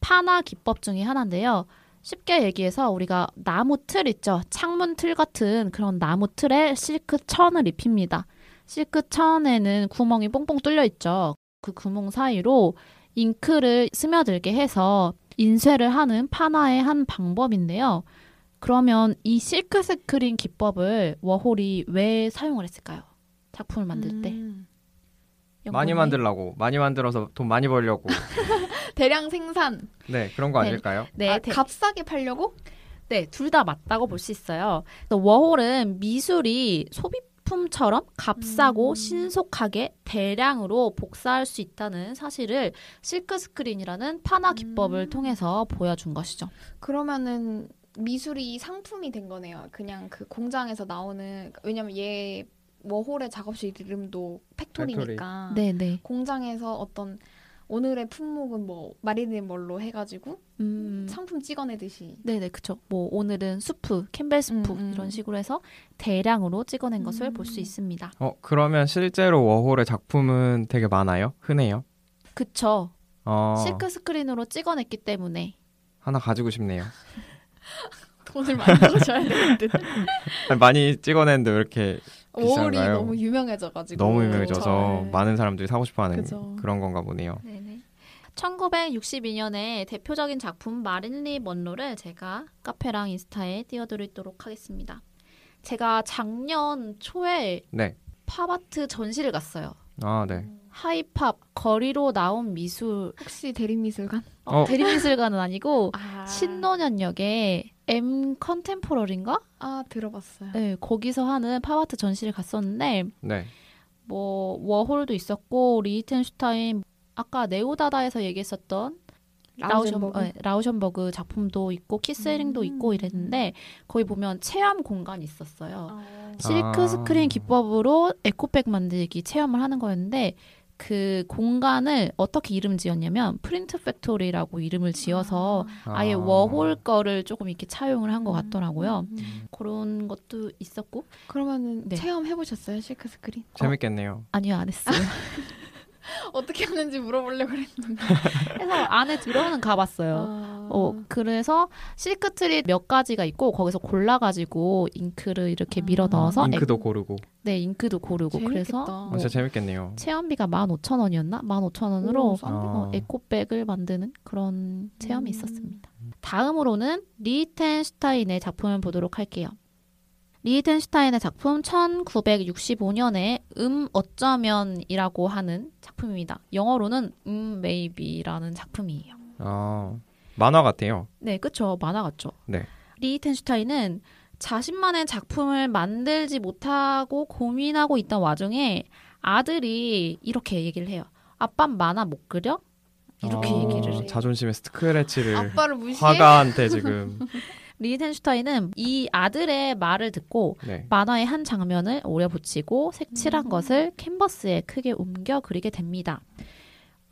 판화 기법 중에 하나인데요. 쉽게 얘기해서 우리가 나무 틀 있죠. 창문 틀 같은 그런 나무 틀에 실크 천을 입힙니다. 실크 천에는 구멍이 뽕뽕 뚫려 있죠. 그 구멍 사이로 잉크를 스며들게 해서 인쇄를 하는 판화의한 방법인데요. 그러면 이 실크 스크린 기법을 워홀이 왜 사용을 했을까요? 작품을 만들 때. 음. 연구네. 많이 만들라고 많이 만들어서 돈 많이 벌려고 <laughs> 대량 생산 네 그런 거 네. 아닐까요? 네, 네. 아, 대... 값싸게 팔려고? 네, 둘 다 맞다고 볼 수 있어요. 워홀은 미술이 소비품처럼 값싸고 음. 신속하게 대량으로 복사할 수 있다는 사실을 실크 스크린이라는 판화 음. 기법을 음. 통해서 보여준 것이죠. 그러면은 미술이 상품이 된 거네요. 그냥 그 공장에서 나오는 왜냐면 얘 워홀의 뭐 작업실 이름도 팩토리니까 팩토리. 네, 네. 공장에서 어떤 오늘의 품목은 뭐 마리는 뭘로 해가지고 음. 상품 찍어내듯이 네네 네, 그쵸 뭐 오늘은 수프 캠벨 수프 음. 음. 이런 식으로 해서 대량으로 찍어낸 것을 볼수 음. 있습니다 어 그러면 실제로 워홀의 작품은 되게 많아요 흔해요 그쵸 어. 실크 스크린으로 찍어냈기 때문에 하나 가지고 싶네요 <laughs> 돈을 많이 써줘야 <laughs> 되는데 많이 찍어낸데 이렇게 오울이 비싼가요? 너무 유명해져가지고 너무 유명해져서 잘. 네. 많은 사람들이 사고 싶어하는 그죠. 그런 건가 보네요. 네네. 1962년에 대표적인 작품 마릴리 먼로를 제가 카페랑 인스타에 띄워드리도록 하겠습니다. 제가 작년 초에 네. 팝아트 전시를 갔어요. 아 네. 하이팝 거리로 나온 미술 혹시 대림미술관? 어, 어. 대림미술관은 아니고 아. 신논현역에 M 컨템포러리인가? 아 들어봤어요. 네 거기서 하는 팝아트 전시를 갔었는데 네. 뭐 워홀도 있었고 리히텐슈타인 아까 네오다다에서 얘기했었던 라우션버그, 네, 어, 라우션버그 작품도 있고 키스링도 음. 있고 이랬는데 거기 보면 체험 공간이 있었어요. 아. 실크 아. 스크린 기법으로 에코백 만들기 체험을 하는 거였는데 그 공간을 어떻게 이름 지었냐면 프린트 팩토리라고 이름을 지어서 아. 예 워홀 거를 조금 이렇게 차용을 한것 음, 같더라고요. 음, 음. 그런 것도 있었고. 그러면은 네. 체험 해보셨어요 실크 스크린? 재밌겠네요. 어? 아니요 안 했어요. <laughs> <laughs> 어떻게 하는지 물어보려고 했는데 <laughs> 그래서 안에 들어는 가봤어요. 아... 어, 그래서 실크트리 몇 가지가 있고 거기서 골라가지고 잉크를 이렇게 아... 밀어 넣어서 잉크도 액... 고르고. 네, 잉크도 고르고 재밌겠다. 그래서 어, 진짜 재밌겠네요. 체험비가 15,000원이었나? 15,000원으로 어, 에코백을 만드는 그런 체험이 음... 있었습니다. 다음으로는 리텐슈타인의 작품을 보도록 할게요. 리히텐슈타인의 작품 1965년에 음 어쩌면이라고 하는 작품입니다. 영어로는 음 메이비라는 작품이에요. 아, 만화 같아요. 네, 그렇죠. 만화 같죠. 네. 리히텐슈타인은 자신만의 작품을 만들지 못하고 고민하고 있던 와중에 아들이 이렇게 얘기를 해요. 아빠 만화 못 그려? 이렇게 아, 얘기를 해요. 자존심에 스크래치를 아빠를 무시해? 화가한테 지금 <laughs> 리히텐슈타인은 이 아들의 말을 듣고 네. 만화의 한 장면을 오래 붙이고 색칠한 음. 것을 캔버스에 크게 옮겨 그리게 됩니다.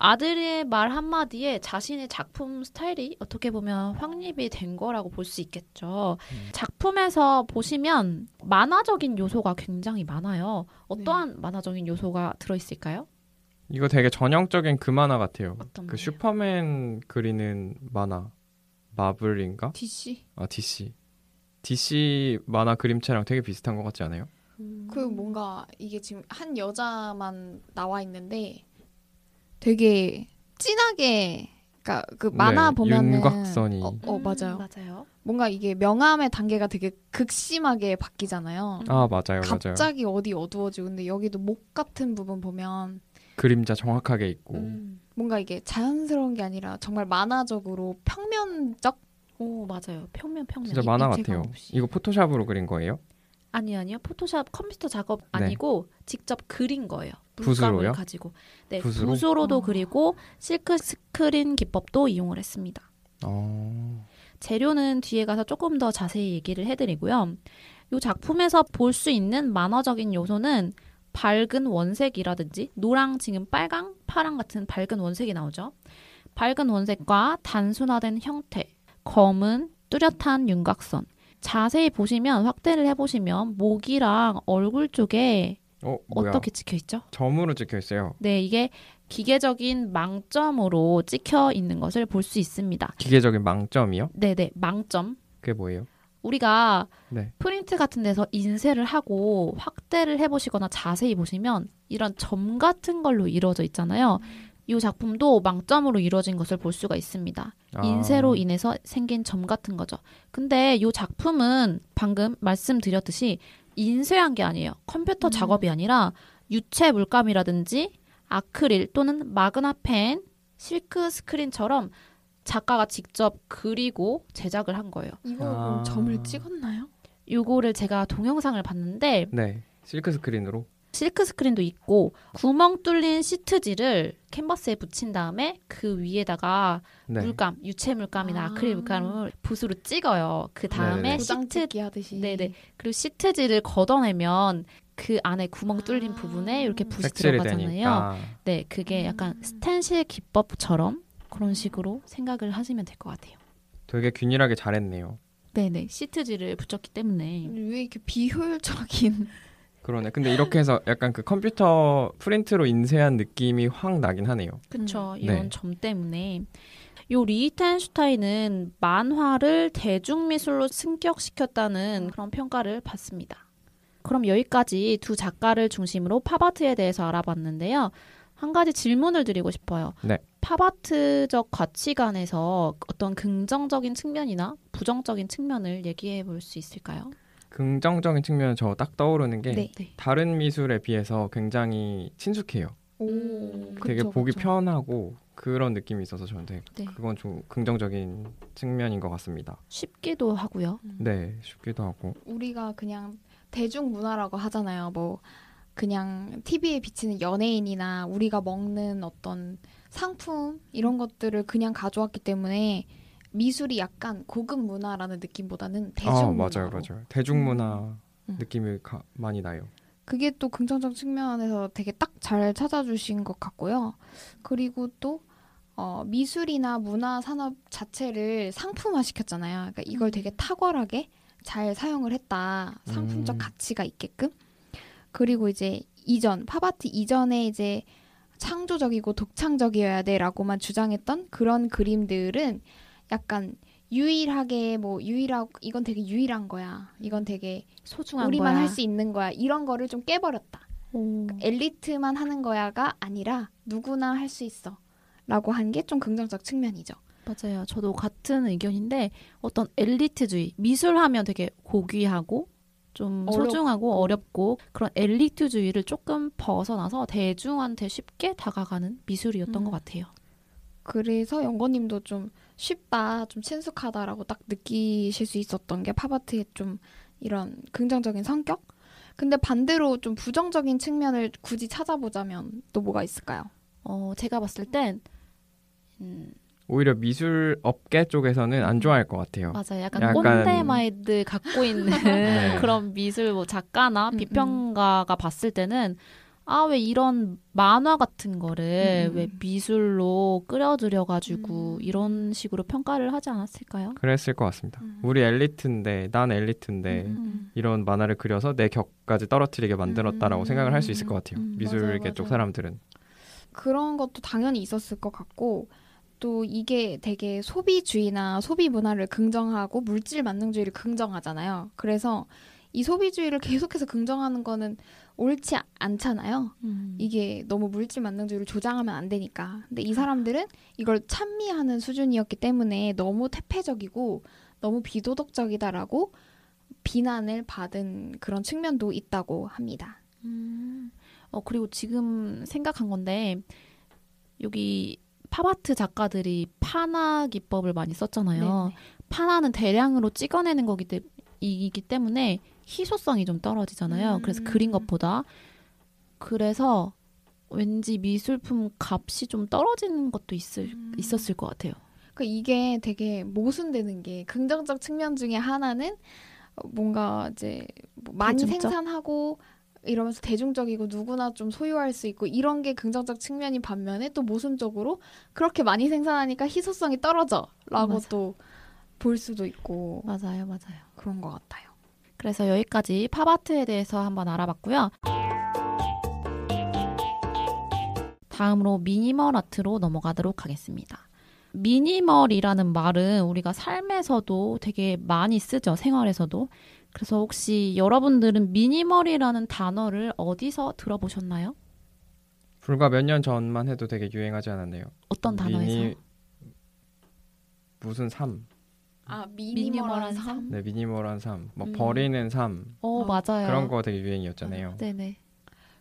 아들의 말 한마디에 자신의 작품 스타일이 어떻게 보면 확립이 된 거라고 볼 수 있겠죠. 음. 작품에서 보시면 만화적인 요소가 굉장히 많아요. 어떠한 네. 만화적인 요소가 들어있을까요? 이거 되게 전형적인 그 만화 같아요. 그 슈퍼맨 그리는 만화. 마블인가? DC. 아 DC. DC 만화 그림체랑 되게 비슷한 것 같지 않아요? 음. 그 뭔가 이게 지금 한 여자만 나와 있는데 되게 진하게 그러니까 그 네, 만화 네, 보면은 윤곽선이 어, 어 음, 맞아요. 음, 맞아요. 뭔가 이게 명암의 단계가 되게 극심하게 바뀌잖아요. 아 맞아요, 갑자기 맞아요. 어디 어두워지고 근데 여기도 목 같은 부분 보면 그림자 정확하게 있고 음. 뭔가 이게 자연스러운 게 아니라 정말 만화적으로 평면적 오 맞아요 평면 평면 진짜 만화 같아요 없이. 이거 포토샵으로 그린 거예요? 아니 아니요 포토샵 컴퓨터 작업 네. 아니고 네. 직접 그린 거예요 물감을 가지고 네 붓으로? 도 아. 그리고 실크 스크린 기법도 이용을 했습니다 오. 어. 재료는 뒤에 가서 조금 더 자세히 얘기를 해드리고요 이 작품에서 볼 수 있는 만화적인 요소는 밝은 원색이라든지 노랑, 지금 빨강, 파랑 같은 밝은 원색이 나오죠. 밝은 원색과 단순화된 형태, 검은 뚜렷한 윤곽선. 자세히 보시면 확대를 해보시면 목이랑 얼굴 쪽에 어, 떻게 찍혀 있죠? 점으로 찍혀 있어요. 네, 이게 기계적인 망점으로 찍혀 있는 것을 볼 수 있습니다. 기계적인 망점이요? 네, 네, 망점. 그게 뭐예요? 우리가 네. 프린트 같은 데서 인쇄를 하고 확대를 해보시거나 자세히 보시면 이런 점 같은 걸로 이루어져 있잖아요. 이 작품도 망점으로 이루어진 것을 볼 수가 있습니다. 아. 인쇄로 인해서 생긴 점 같은 거죠. 근데 이 작품은 방금 말씀드렸듯이 인쇄한 게 아니에요. 컴퓨터 음. 작업이 아니라 유체 물감이라든지 아크릴 또는 마그나펜, 실크 스크린처럼 작가가 직접 그리고 제작을 한 거예요. 이거 아. 점을 찍었나요? 요거를 제가 동영상을 봤는데 네. 실크 스크린으로 실크 스크린도 있고 구멍 뚫린 시트지를 캔버스에 붙인 다음에 그 위에다가 네. 물감, 유체 물감이나 아. 크릴 물감을 붓으로 찍어요. 그 다음에 시트 하듯이. 네네. 그리고 시트지를 걷어내면 그 안에 구멍 뚫린 아~ 부분에 이렇게 붓이 들어가잖아요. 되니까. 네, 그게 음. 약간 스텐실 기법처럼 그런 식으로 생각을 하시면 될 것 같아요. 되게 균일하게 잘했네요. 네네 시트지를 붙였기 때문에 왜 이렇게 비효율적인 <laughs> 그러네. 근데 이렇게 해서 약간 그 컴퓨터 프린트로 인쇄한 느낌이 확 나긴 하네요. 그쵸 음. 이런 네. 점 때문에 요 리히텐슈타인은 만화를 대중미술로 승격시켰다는 그런 평가를 받습니다. 그럼 여기까지 두 작가를 중심으로 팝아트에 대해서 알아봤는데요. 한 가지 질문을 드리고 싶어요. 네. 팝아트적 가치관에서 어떤 긍정적인 측면이나 부정적인 측면을 얘기해 볼 수 있을까요? 긍정적인 측면 저 딱 떠오르는 게 네. 네. 다른 미술에 비해서 굉장히 친숙해요. 오, 음, 되게 그쵸, 보기 그쵸. 편하고 그런 느낌이 있어서 저한테 네. 그건 좀 긍정적인 측면인 것 같습니다. 쉽기도 하고요. 음. 네, 쉽기도 하고. 우리가 그냥 대중문화라고 하잖아요. 뭐 그냥 TV에 비치는 연예인이나 우리가 먹는 어떤 상품 이런 것들을 그냥 가져왔기 때문에 미술이 약간 고급 문화라는 느낌보다는 아, 대중 어, 맞아요, 맞아요. 대중문화 음. 음. 느낌이 가, 많이 나요. 그게 또 긍정적 측면에서 되게 딱 잘 찾아주신 것 같고요. 그리고 또 어, 미술이나 문화 산업 자체를 상품화 시켰잖아요. 그러니까 이걸 음. 되게 탁월하게 잘 사용을 했다. 상품적 음. 가치가 있게끔. 그리고 이제 이전 팝아트 이전에 이제 창조적이고 독창적이어야 돼라고만 주장했던 그런 그림들은 약간 유일하게 뭐 유일하고 이건 되게 유일한 거야. 이건 되게 소중한 우리만 할 수 있는 거야. 이런 거를 좀 깨버렸다. 그러니까 엘리트만 하는 거야가 아니라 누구나 할 수 있어라고 한 게 좀 긍정적 측면이죠. 맞아요. 저도 같은 의견인데 어떤 엘리트주의 미술하면 되게 고귀하고 좀 어렵고. 소중하고 어렵고 그런 엘리트주의를 조금 벗어나서 대중한테 쉽게 다가가는 미술이었던 음. 것 같아요. 그래서 연거님도 좀 쉽다, 좀 친숙하다라고 딱 느끼실 수 있었던 게 팝아트의 좀 이런 긍정적인 성격? 근데 반대로 좀 부정적인 측면을 굳이 찾아보자면 또 뭐가 있을까요? 어, 제가 봤을 땐 음, 오히려 미술 업계 쪽에서는 안 좋아할 것 같아요. 맞아요. 약간, 약간... 꼰대 마인드 갖고 있는 <laughs> 네. <laughs> 그런 미술 뭐 작가나 음, 음. 비평가가 봤을 때는 아, 왜 이런 만화 같은 거를 음, 음. 왜 미술로 끌어들여가지고 음. 이런 식으로 평가를 하지 않았을까요? 그랬을 것 같습니다. 음. 우리 엘리트인데, 난 엘리트인데, 이런 만화를 그려서 내 격까지 떨어뜨리게 만들었다라고 생각을 할 수 있을 것 같아요. 미술계 맞아요, 맞아요. 쪽 사람들은. 그런 것도 당연히 있었을 것 같고, 또 이게 되게 소비주의나 소비 문화를 긍정하고 물질 만능주의를 긍정하잖아요. 그래서 이 소비주의를 계속해서 긍정하는 거는 옳지 않잖아요. 음. 이게 너무 물질 만능주의를 조장하면 안 되니까. 근데 이 아. 사람들은 이걸 찬미하는 수준이었기 때문에 너무 태폐적이고 너무 비도덕적이다라고 비난을 받은 그런 측면도 있다고 합니다. 음. 어 그리고 지금 생각한 건데 여기 팝아트 작가들이 판화 기법을 많이 썼잖아요. 네네. 판화는 대량으로 찍어내는 거기 때, 이기 때문에 희소성이 좀 떨어지잖아요. 음. 그래서 그린 것보다 그래서 왠지 미술품 값이 좀 떨어지는 것도 있을 음. 있었을 것 같아요. 그 이게 되게 모순되는 게 긍정적 측면 중에 하나는 뭔가 이제 많이 그렇죠? 생산하고 이러면서 대중적이고 누구나 좀 소유할 수 있고 이런 게 긍정적 측면이 반면에 또 모순적으로 그렇게 많이 생산하니까 희소성이 떨어져라고 또 볼 수도 있고 맞아요, 맞아요. 그런 것 같아요. 그래서 여기까지 팝아트에 대해서 한번 알아봤고요. 다음으로 미니멀 아트로 넘어가도록 하겠습니다. 미니멀이라는 말은 우리가 삶에서도 되게 많이 쓰죠. 생활에서도. 그래서 혹시 여러분들은 미니멀이라는 단어를 어디서 들어보셨나요? 불과 몇 년 전만 해도 되게 유행하지 않았네요. 어떤 단어에서? 미니... 무슨 삶? 아 미니멀한, 삶? 네 미니멀한 삶. 막 뭐 음. 버리는 삶. 어, 아, 맞아요. 그런 거 되게 유행이었잖아요. 아, 네네.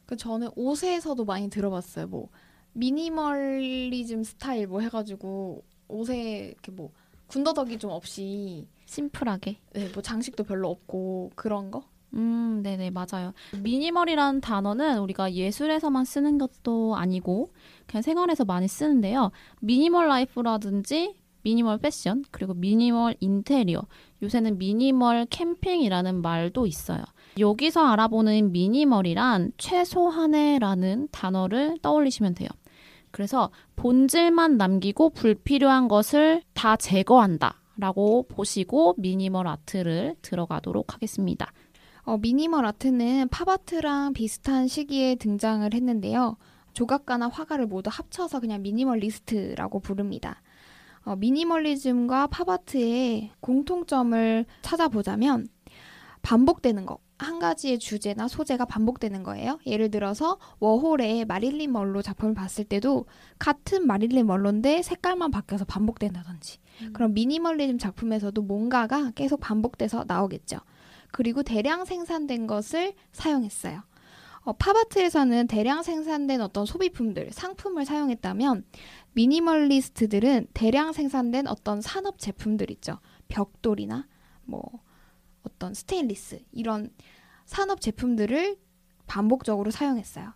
그 저는 옷에서도 많이 들어봤어요. 뭐 미니멀리즘 스타일 뭐 해가지고 옷에 이렇게 뭐 군더더기 좀 없이 심플하게. 네, 뭐 장식도 별로 없고 그런 거? 음, 네네, 맞아요. 미니멀이라는 단어는 우리가 예술에서만 쓰는 것도 아니고, 그냥 생활에서 많이 쓰는데요. 미니멀 라이프라든지, 미니멀 패션, 그리고 미니멀 인테리어, 요새는 미니멀 캠핑이라는 말도 있어요. 여기서 알아보는 미니멀이란 최소한의 라는 단어를 떠올리시면 돼요. 그래서 본질만 남기고 불필요한 것을 다 제거한다 라고 보시고 미니멀 아트를 들어가도록 하겠습니다. 어, 미니멀 아트는 팝아트랑 비슷한 시기에 등장을 했는데요. 조각가나 화가를 모두 합쳐서 그냥 미니멀리스트라고 부릅니다. 어, 미니멀리즘과 팝아트의 공통점을 찾아보자면 반복되는 것, 한 가지의 주제나 소재가 반복되는 거예요. 예를 들어서 워홀의 마릴린 멀로 작품을 봤을 때도 같은 마릴린 멀로인데 색깔만 바뀌어서 반복된다든지 음. 그런 미니멀리즘 작품에서도 뭔가가 계속 반복돼서 나오겠죠. 그리고 대량 생산된 것을 사용했어요. 어, 팝아트에서는 대량 생산된 어떤 소비품들, 상품을 사용했다면 미니멀리스트들은 대량 생산된 어떤 산업 제품들 있죠. 벽돌이나 뭐 어떤 스테인리스 이런 산업 제품들을 반복적으로 사용했어요.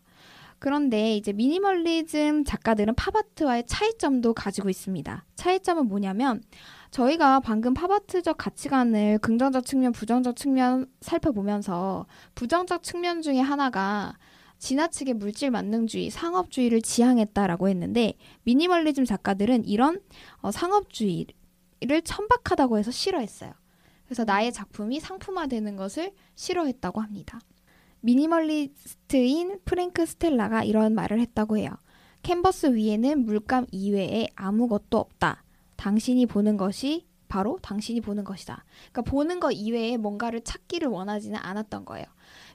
그런데 이제 미니멀리즘 작가들은 팝아트와의 차이점도 가지고 있습니다. 차이점은 뭐냐면 저희가 방금 팝아트적 가치관을 긍정적 측면, 부정적 측면 살펴보면서 부정적 측면 중에 하나가 지나치게 물질 만능주의, 상업주의를 지향했다라고 했는데 미니멀리즘 작가들은 이런 어, 상업주의를 천박하다고 해서 싫어했어요. 그래서 나의 작품이 상품화되는 것을 싫어했다고 합니다. 미니멀리스트인 프랭크 스텔라가 이런 말을 했다고 해요. 캔버스 위에는 물감 이외에 아무것도 없다. 당신이 보는 것이 바로 당신이 보는 것이다. 그러니까 보는 것 이외에 뭔가를 찾기를 원하지는 않았던 거예요.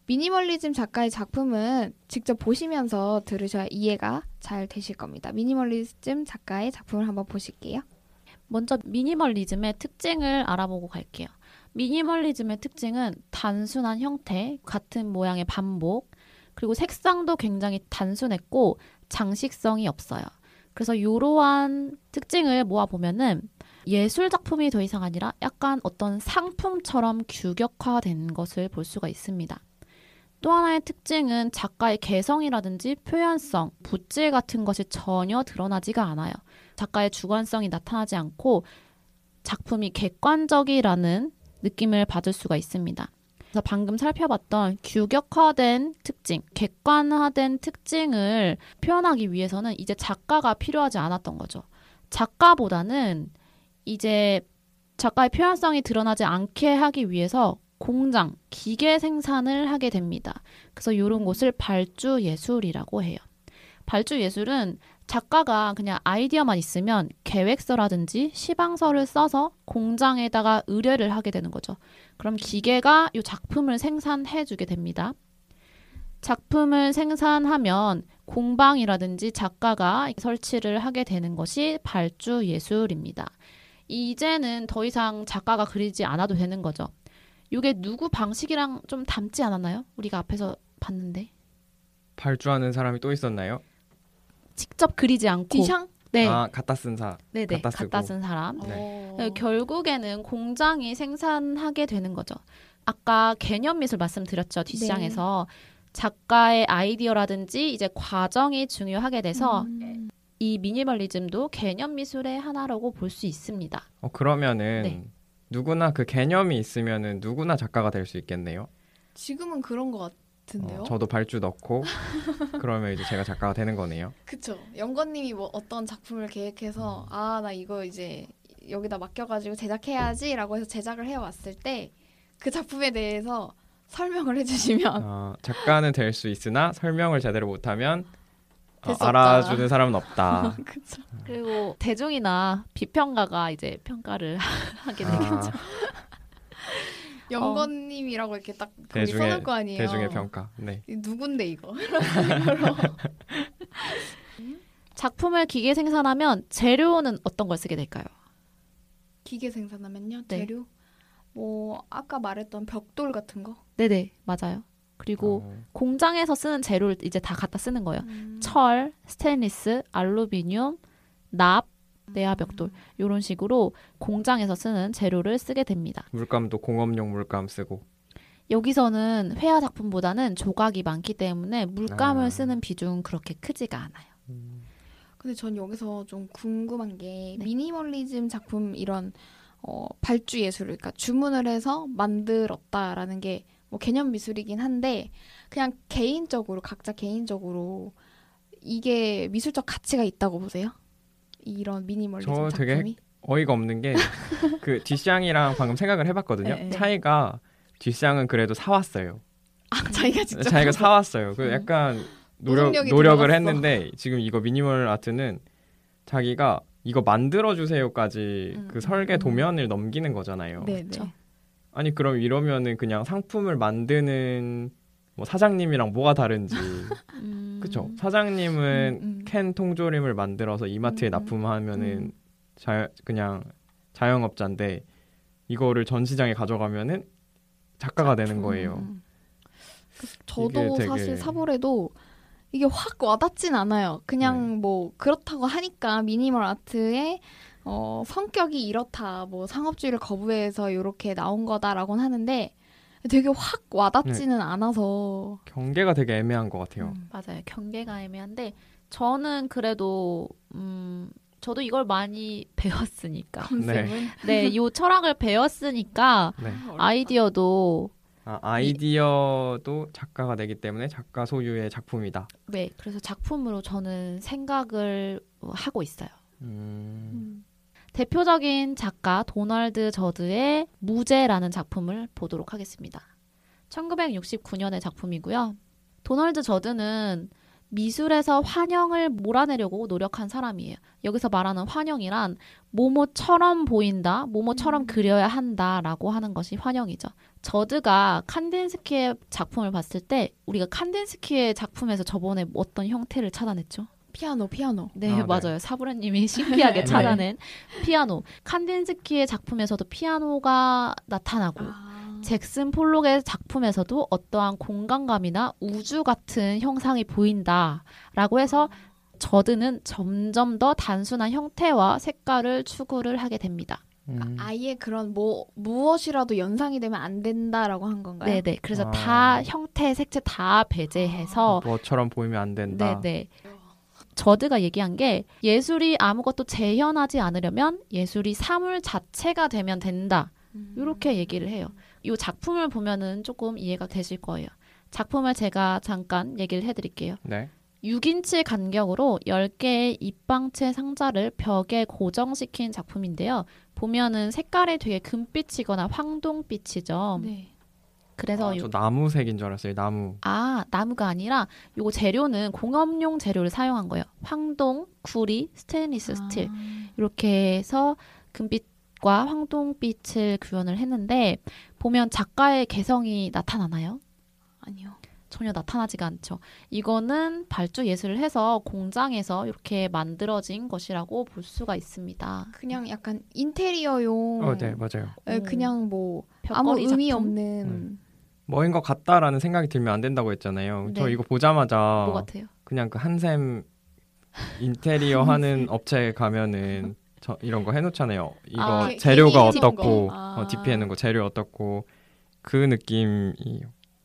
미니멀리즘 작가의 작품은 직접 보시면서 들으셔야 이해가 잘 되실 겁니다. 미니멀리즘 작가의 작품을 한번 보실게요. 먼저 미니멀리즘의 특징을 알아보고 갈게요. 미니멀리즘의 특징은 단순한 형태, 같은 모양의 반복, 그리고 색상도 굉장히 단순했고 장식성이 없어요. 그래서 이러한 특징을 모아보면은 예술 작품이 더 이상 아니라 약간 어떤 상품처럼 규격화된 것을 볼 수가 있습니다. 또 하나의 특징은 작가의 개성이라든지 표현성, 부질 같은 것이 전혀 드러나지가 않아요. 작가의 주관성이 나타나지 않고 작품이 객관적이라는 느낌을 받을 수가 있습니다. 그래서 방금 살펴봤던 규격화된 특징, 객관화된 특징을 표현하기 위해서는 이제 작가가 필요하지 않았던 거죠. 작가보다는 이제 작가의 표현성이 드러나지 않게 하기 위해서 공장, 기계 생산을 하게 됩니다. 그래서 이런 곳을 발주 예술이라고 해요. 발주 예술은 작가가 그냥 아이디어만 있으면 계획서라든지 시방서를 써서 공장에다가 의뢰를 하게 되는 거죠. 그럼 기계가 이 작품을 생산해 주게 됩니다. 작품을 생산하면 공방이라든지 작가가 설치를 하게 되는 것이 발주 예술입니다. 이제는 더 이상 작가가 그리지 않아도 되는 거죠. 이게 누구 방식이랑 좀 닮지 않았나요? 우리가 앞에서 봤는데. 발주하는 사람이 또 있었나요? 직접 그리지 않고 디샹? 네. 아, 갖다 쓴 사람. 네, 네. 갖다, 갖다, 쓴 사람. 네. 네. 어. 네. 결국에는 공장이 생산하게 되는 거죠. 아까 개념 미술 말씀드렸죠. 뒷장에서 네. 작가의 아이디어라든지 이제 과정이 중요하게 돼서 음. 이 미니멀리즘도 개념 미술의 하나라고 볼 수 있습니다. 어, 그러면은 네. 누구나 그 개념이 있으면은 누구나 작가가 될 수 있겠네요. 지금은 그런 것 같아요. 같은데요. 어, 저도 발주 넣고 <laughs> 그러면 이제 제가 작가가 되는 거네요. 그쵸. 영건님이 뭐 어떤 작품을 계획해서 음. 아나 이거 이제 여기다 맡겨가지고 제작해야지라고 해서 제작을 해왔을 때 그 작품에 대해서 설명을 해주시면 어, 작가는 될 수 있으나 설명을 제대로 못하면 어, 알아주는 사람은 없다. <laughs> 그리고 대중이나 비평가가 이제 평가를 <laughs> 하게 되겠죠. 아. 어. 연건님이라고 이렇게 딱 대중의, 써놓을 거 아니에요. 대중의 평가. 네. 누군데 이거? <laughs> <laughs> 작품을 기계 생산하면 재료는 어떤 걸 쓰게 될까요? 기계 생산하면요? 네. 재료? 뭐 아까 말했던 벽돌 같은 거? 네네 맞아요. 그리고 어. 공장에서 쓰는 재료를 이제 다 갖다 쓰는 거예요. 음. 철, 스테인리스, 알루미늄, 납, 내화벽돌 이런 식으로 공장에서 쓰는 재료를 쓰게 됩니다. 물감도 공업용 물감 쓰고 여기서는 회화 작품보다는 조각이 많기 때문에 물감을 아. 쓰는 비중 그렇게 크지가 않아요. 음. 근데 전 여기서 좀 궁금한 게 네. 미니멀리즘 작품 이런 어, 발주 예술 그러니까 주문을 해서 만들었다라는 게뭐 개념 미술이긴 한데 그냥 개인적으로 각자 개인적으로 이게 미술적 가치가 있다고 보세요? 이런 미니멀리즘 저 작품이? 되게 어이가 없는 게그 <laughs> 뒷샹이랑 방금 생각을 해봤거든요. 네, 네. 차이가 뒷샹은 그래도 사왔어요. 아 자기가 진짜 네, 자기가 <laughs> 사왔어요. 그 약간 노력 노력을 들어갔어. 했는데 지금 이거 미니멀 아트는 자기가 이거 만들어 주세요까지 음. 그 설계 음. 도면을 넘기는 거잖아요. 네, 그렇죠. 아니 그럼 이러면은 그냥 상품을 만드는 뭐 사장님이랑 뭐가 다른지 <laughs> 음. 그쵸 음. 사장님은 음, 음. 캔 통조림을 만들어서 이마트에 음, 음, 납품하면은 자 그냥 자영업자인데 이거를 전시장에 가져가면은 작가가 작품. 되는 거예요. 저도 되게... 사실 사보래도 이게 확 와닿진 않아요. 그냥 네. 뭐 그렇다고 하니까 미니멀 아트의 어, 성격이 이렇다, 뭐 상업주의를 거부해서 이렇게 나온 거다라고는 하는데 되게 확 와닿지는 네. 않아서 경계가 되게 애매한 것 같아요. 음, 맞아요. 경계가 애매한데 저는 그래도 음 저도 이걸 많이 <laughs> 배웠으니까 네. 네, 요 철학을 배웠으니까 네. 아이디어도 아, 이디어도 작가가 내기 때문에 작가 소유의 작품이다. 네, 그래서 작품으로 저는 생각을 하고 있어요. 음... 음. 대표적인 작가 도널드 저드의 무죄라는 작품을 보도록 하겠습니다. 1969년의 작품이고요. 도널드 저드는 미술에서 환영을 몰아내려고 노력한 사람이에요. 여기서 말하는 환영이란 모모처럼 보인다, 모모처럼 음. 그려야 한다라고 하는 것이 환영이죠. 저드가 칸딘스키의 작품을 봤을 때 우리가 칸딘스키의 작품에서 저번에 어떤 형태를 찾아냈죠? 피아노, 피아노. 네, 아, 네. 맞아요. 네. 사브라님이 신기하게 찾아낸 <laughs> 네. 피아노. 칸딘스키의 작품에서도 피아노가 나타나고 아... 잭슨 폴록의 작품에서도 어떠한 공간감이나 우주 같은 형상이 보인다라고 해서 아. 저드는 점점 더 단순한 형태와 색깔을 추구를 하게 됩니다. 음. 그러니까 아예 그런 뭐 무엇이라도 연상이 되면 안 된다라고 한 건가요? 네네. 네. 그래서 아. 다 형태, 색채 다 배제해서 아, 뭐처럼 보이면 안 된다. 네네. 저드가 얘기한 게 예술이 아무것도 재현하지 않으려면 예술이 사물 자체가 되면 된다. 음. 이렇게 얘기를 해요. 이 작품을 보면은 조금 이해가 되실 거예요. 작품을 제가 잠깐 얘기를 해드릴게요. 네. 6인치 간격으로 10개의 입방체 상자를 벽에 고정시킨 작품인데요. 보면은 색깔이 되게 금빛이거나 황동빛이죠. 네. 그래서 아, 요... 나무색인 줄 알았어요. 나무. 아 나무가 아니라 요거 재료는 공업용 재료를 사용한 거예요. 황동, 구리, 스테인리스 아. 스틸 이렇게 해서 금빛과 황동빛을 구현을 했는데 보면 작가의 개성이 나타나나요? 아니요. 전혀 나타나지가 않죠. 이거는 발주 예술을 해서 공장에서 이렇게 만들어진 것이라고 볼 수가 있습니다. 그냥 약간 인테리어용. 어, 네, 맞아요. 예, 그냥 뭐 아무 의미 작품? 없는 음. 뭐인 것 같다라는 생각이 들면 안 된다고 했잖아요. 네. 저 이거 보자마자 뭐 그냥 그 한샘 인테리어 <laughs> 하는 업체 가면은 저 이런 거 해놓잖아요. 이거 아, 그 재료가 어떻고 어, 아. 어, 디피해는 거 재료 어떻고 그느낌이요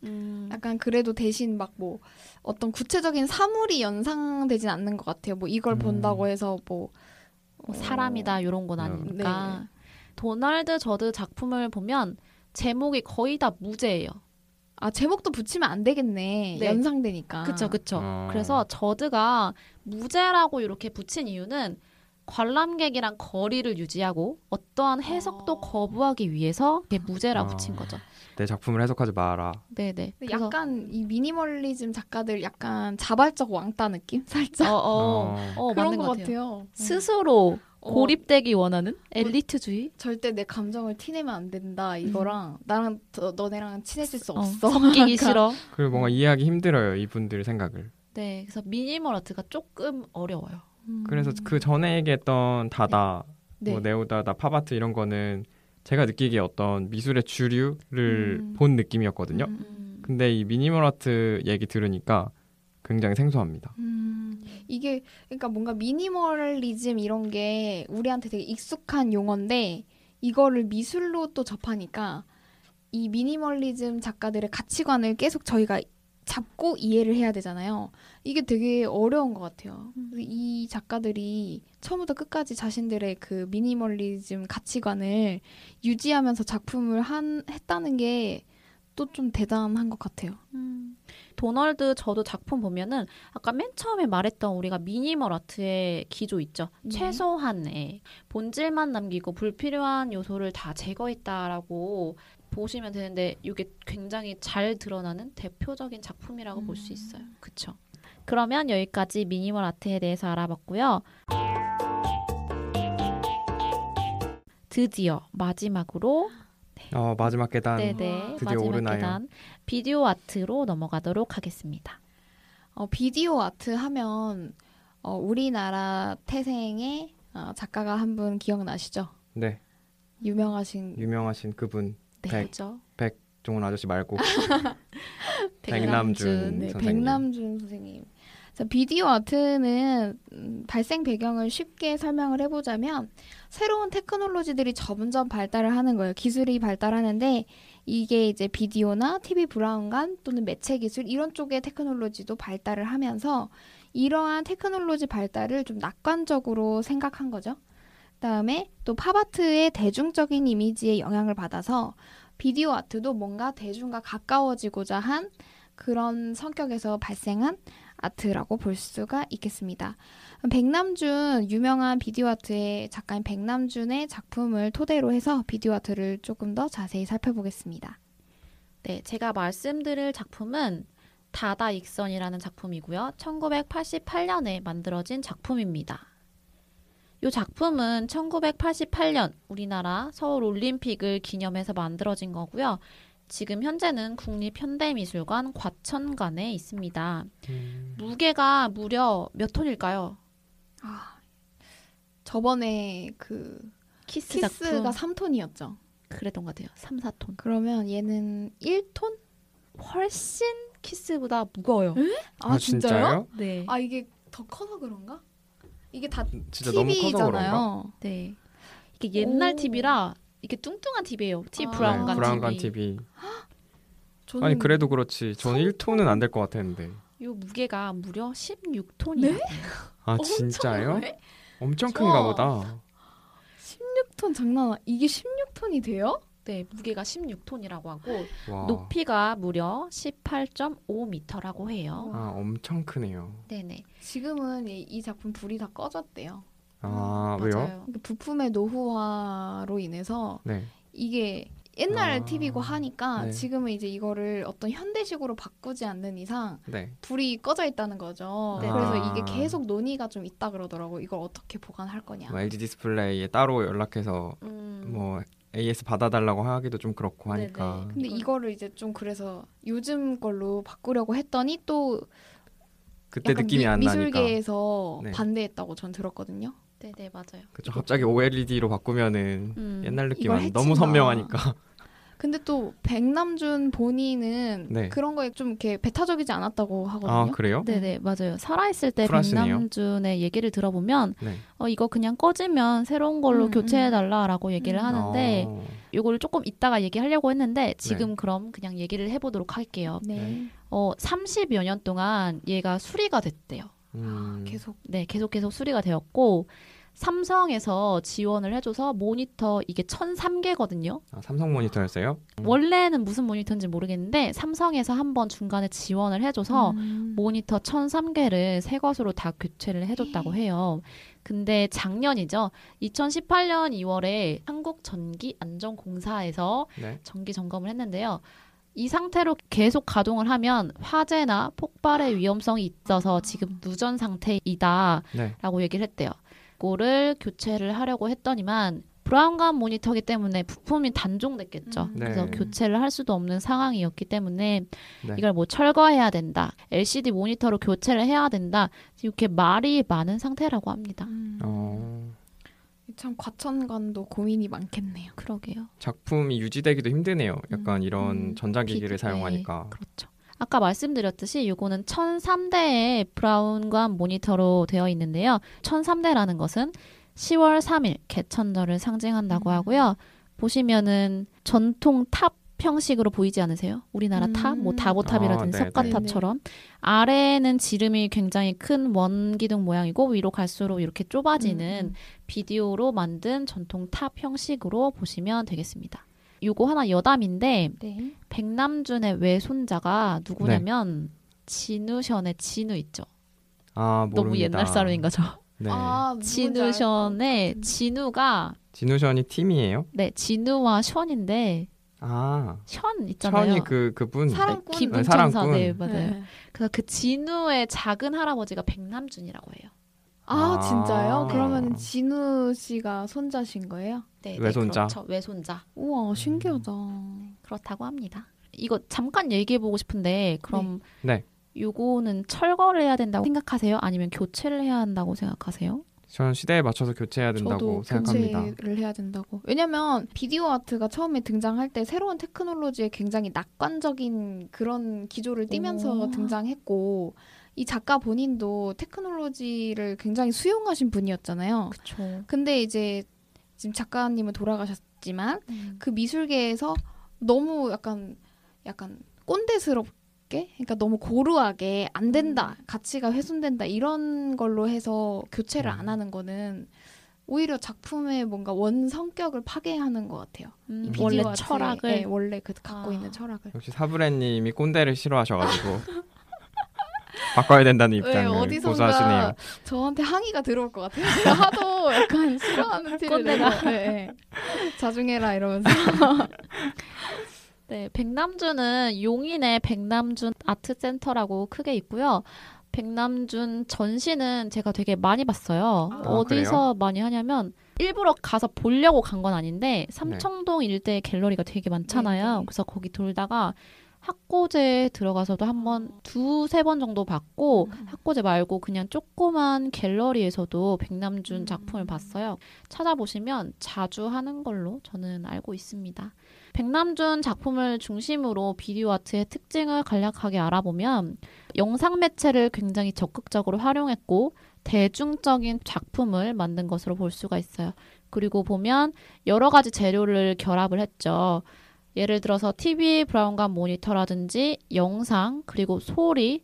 음. 약간 그래도 대신 막 뭐 어떤 구체적인 사물이 연상되진 않는 것 같아요. 뭐 이걸 음. 본다고 해서 뭐, 뭐 어, 사람이다 이런 건 네. 아니니까. 네. 도널드 저드 작품을 보면 제목이 거의 다 무죄예요. 아 제목도 붙이면 안 되겠네 네. 연상되니까 그쵸 그쵸 어. 그래서 저드가 무죄라고 이렇게 붙인 이유는 관람객이랑 거리를 유지하고 어떠한 아. 해석도 어. 거부하기 위해서 무죄라 고 어. 아. 붙인 거죠. 내 작품을 해석하지 마라. 네네. 약간 이 미니멀리즘 작가들 약간 자발적 왕따 느낌 살짝. 어, 어. 어. 그런 어, 맞는 것 같아요. 같아요. 스스로 어, 고립되기 원하는 엘리트주의? 뭐, 절대 내 감정을 티내면 안 된다 음. 이거랑 나랑 더, 너네랑 친해질 수 어, 없어. 섞이기 <laughs> 싫어. 그리고 뭔가 음. 이해하기 힘들어요 이분들 생각을. 네, 그래서 미니멀 아트가 조금 어려워요. 음. 그래서 그 전에 얘기했던 다다, 네. 뭐 네. 네오다다, 팝아트 이런 거는 제가 느끼기에 어떤 미술의 주류를 음. 본 느낌이었거든요. 음. 음. 근데 이 미니멀 아트 얘기 들으니까 굉장히 생소합니다. 음, 이게 그러니까 뭔가 미니멀리즘 이런 게 우리한테 되게 익숙한 용어인데 이거를 미술로 또 접하니까 이 미니멀리즘 작가들의 가치관을 계속 저희가 잡고 이해를 해야 되잖아요. 이게 되게 어려운 것 같아요. 이 작가들이 처음부터 끝까지 자신들의 그 미니멀리즘 가치관을 유지하면서 작품을 한 했다는 게 또 좀 대단한 것 같아요. 음. 도널드 저도 작품 보면은 아까 맨 처음에 말했던 우리가 미니멀 아트의 기조 있죠. 음. 최소한의 본질만 남기고 불필요한 요소를 다 제거했다라고 보시면 되는데 이게 굉장히 잘 드러나는 대표적인 작품이라고 음. 볼수 있어요. 그렇죠. 그러면 여기까지 미니멀 아트에 대해서 알아봤고요. 드디어 마지막으로 네. 어 마지막 계단 네네, 네. 드디어 마지막 오르나요. 계단. 비디오 아트로 넘어가도록 하겠습니다. 어, 비디오 아트 하면 어, 우리나라 태생의 어, 작가가 한 분 기억나시죠? 네. 유명하신 유명하신 그분 네, 백, 그렇죠. 백종원 아저씨 말고 <laughs> <laughs> 백남준 네, 선생님. 백남준 선생님. 자, 비디오 아트는 음, 발생 배경을 쉽게 설명을 해보자면 새로운 테크놀로지들이 점점 발달을 하는 거예요. 기술이 발달하는데 이게 이제 비디오나 TV 브라운관 또는 매체 기술 이런 쪽의 테크놀로지도 발달을 하면서 이러한 테크놀로지 발달을 좀 낙관적으로 생각한 거죠. 그다음에 또 팝아트의 대중적인 이미지에 영향을 받아서 비디오 아트도 뭔가 대중과 가까워지고자 한 그런 성격에서 발생한 아트라고 볼 수가 있겠습니다. 백남준 유명한 비디오 아트의 작가인 백남준의 작품을 토대로 해서 비디오 아트를 조금 더 자세히 살펴보겠습니다. 네, 제가 말씀드릴 작품은 다다 익선이라는 작품이고요. 1988년에 만들어진 작품입니다. 이 작품은 1988년 우리나라 서울 올림픽을 기념해서 만들어진 거고요. 지금 현재는 국립현대미술관 과천관에 있습니다. 음. 무게가 무려 몇 톤일까요? 아 저번에 그 키스 키스가 3톤이었죠. 그랬던 것 같아요. 3, 4톤. 그러면 얘는 1톤 훨씬 키스보다 무거워요. 아, 아 진짜요? 네. 아 이게 더 커서 그런가? 이게 다 진짜 너무 커서 t v 잖 네. 이게 옛날 오. TV라 이게 뚱뚱한 TV예요. TV 아. 브라운관 브라운관 TV. 아니 그래도 그렇지 전 삼- 1톤은 안 될 것 같았는데 요 무게가 무려 16톤이에요. 네? <laughs> 아 진짜요? 엄청, 큰가 보다. 16톤 장난 아 이게 16톤이 돼요? 네, 무게가 16톤이라고 하고 와. 높이가 무려 18.5m라고 해요. 아, 엄청 크네요. 네, 네. 지금은 이, 이, 작품 불이 다 꺼졌대요. 아, 음, 왜요? 부품의 노후화로 인해서 네. 이게 옛날 아. TV고 하니까 네. 지금은 이제 이거를 어떤 현대식으로 바꾸지 않는 이상 네. 불이 꺼져 있다는 거죠. 네. 그래서 아. 이게 계속 논의가 좀 있다 그러더라고. 이걸 어떻게 보관할 거냐. 뭐 LG 디스플레이에 따로 연락해서 음. 뭐 AS 받아달라고 하기도 좀 그렇고 네, 하니까. 네네. 근데 이거를 이제 좀 그래서 요즘 걸로 바꾸려고 했더니 또 그때 느낌이 미, 안 나니까. 미술계에서 네. 반대했다고 전 들었거든요. 네네 맞아요. 그쵸 갑자기 OLED로 바꾸면은 음, 옛날 느낌 안 너무 선명하니까. <laughs> 근데 또 백남준 본인은 네. 그런 거에 좀 이렇게 배타적이지 않았다고 하거든요. 아 그래요? 네네 맞아요. 살아있을 때 프랑스네요. 백남준의 얘기를 들어보면 네. 어 이거 그냥 꺼지면 새로운 걸로 음, 음. 교체해달라라고 음. 얘기를 하는데 어. 아. 이걸 조금 이따가 얘기하려고 했는데 네. 지금 네. 그럼 그냥 얘기를 해보도록 할게요. 네. 네. 어 30여 년 동안 얘가 수리가 됐대요. 음. 아, 계속 네 계속 계속 수리가 되었고 삼성에서 지원을 해줘서 모니터 이게 1,003개거든요. 아, 삼성 모니터였어요? 음. 원래는 무슨 모니터인지 모르겠는데 삼성에서 한 번 중간에 지원을 해줘서 음. 모니터 1,003개를 새 것으로 다 교체를 해줬다고 해요. 근데 작년이죠. 2018년 2월에 한국전기안전공사에서 네. 전기 점검을 했는데요. 이 상태로 계속 가동을 하면 화재나 폭발의 위험성이 있어서 지금 누전 아. 상태이다라고 네. 얘기를 했대요. 디스를 교체를 하려고 했더니만 브라운관 모니터기 때문에 부품이 단종됐겠죠. 음. 그래서 네. 교체를 할 수도 없는 상황이었기 때문에 네. 이걸 뭐 철거해야 된다, LCD 모니터로 교체를 해야 된다 이렇게 말이 많은 상태라고 합니다. 음. 어... 참 과천관도 고민이 많겠네요. 그러게요. 작품이 유지되기도 힘드네요. 약간 음. 이런 음. 전자기기를 기기 사용하니까. 그렇죠. 아까 말씀드렸듯이 이거는 1003대의 브라운관 모니터로 되어 있는데요. 1003대라는 것은 10월 3일 개천절을 상징한다고 음. 하고요. 보시면은 전통 탑 형식으로 보이지 않으세요? 우리나라 음. 탑, 뭐 음. 다보탑이라든지 아, 네, 네. 석가탑처럼 네, 아래는 지름이 굉장히 큰 원기둥 모양이고 위로 갈수록 이렇게 좁아지는 음. 비디오로 만든 전통 탑 형식으로 보시면 되겠습니다. 요거 하나 여담인데 네. 백남준의 외손자가 누구냐면 진우션의 진우 있죠. 아, 모릅니다. 너무 옛날 사람인가 저. 네. 아, 진우션의 진우가 진우션이 팀이에요? 네, 진우와 션인데 아. 션 있잖아요. 션이 그 그분 사랑꾼 네, 사랑꾼. 네, 맞아요. 네. 그래서 그 진우의 작은 할아버지가 백남준이라고 해요. 아, 아 진짜요? 그러면 진우 씨가 손자신 거예요? 네, 외손자. 네, 그렇죠. 외손자. 우와 신기하다. 음. 그렇다고 합니다. 이거 잠깐 얘기해 보고 싶은데 그럼 네. 네. 요거는 철거를 해야 된다고 생각하세요? 아니면 교체를 해야 한다고 생각하세요? 저는 시대에 맞춰서 교체해야 된다고 저도 생각합니다. 교체를 해야 된다고. 왜냐면 비디오 아트가 처음에 등장할 때 새로운 테크놀로지에 굉장히 낙관적인 그런 기조를 띠면서 오. 등장했고 이 작가 본인도 테크놀로지를 굉장히 수용하신 분이었잖아요. 그쵸. 근데 이제 지금 작가님은 돌아가셨지만 음. 그 미술계에서 너무 약간 약간 꼰대스럽게 그러니까 너무 고루하게 안 된다 음. 가치가 훼손된다 이런 걸로 해서 교체를 안 음. 하는 거는 오히려 작품의 뭔가 원 성격을 파괴하는 것 같아요. 음. 원래 철학을 네, 원래 그 갖고 아. 있는 철학을. 역시 사브레님이 꼰대를 싫어하셔가지고 <laughs> 바꿔야 된다는 네, 입장을 네, 고수하시네요. 저한테 항의가 들어올 것 같아요. 하도 약간 <laughs> 싫어하는 티를 내고 네, 네, 자중해라 이러면서. <laughs> 네, 백남준은 용인의 백남준 아트센터라고 크게 있고요. 백남준 전시는 제가 되게 많이 봤어요. 아, 아 어디서 그래요? 많이 하냐면 일부러 가서 보려고 간 건 아닌데 삼청동 네. 일대 갤러리가 되게 많잖아요. 네, 네. 그래서 거기 돌다가 학고제에 들어가서도 한 번 두세 번 정도 봤고 음. 학고제 말고 그냥 조그만 갤러리에서도 백남준 음. 작품을 봤어요. 찾아보시면 자주 하는 걸로 저는 알고 있습니다. 백남준 작품을 중심으로 비디오 아트의 특징을 간략하게 알아보면 영상 매체를 굉장히 적극적으로 활용했고 대중적인 작품을 만든 것으로 볼 수가 있어요. 그리고 보면 여러 가지 재료를 결합을 했죠. 예를 들어서 TV 브라운관 모니터라든지 영상 그리고 소리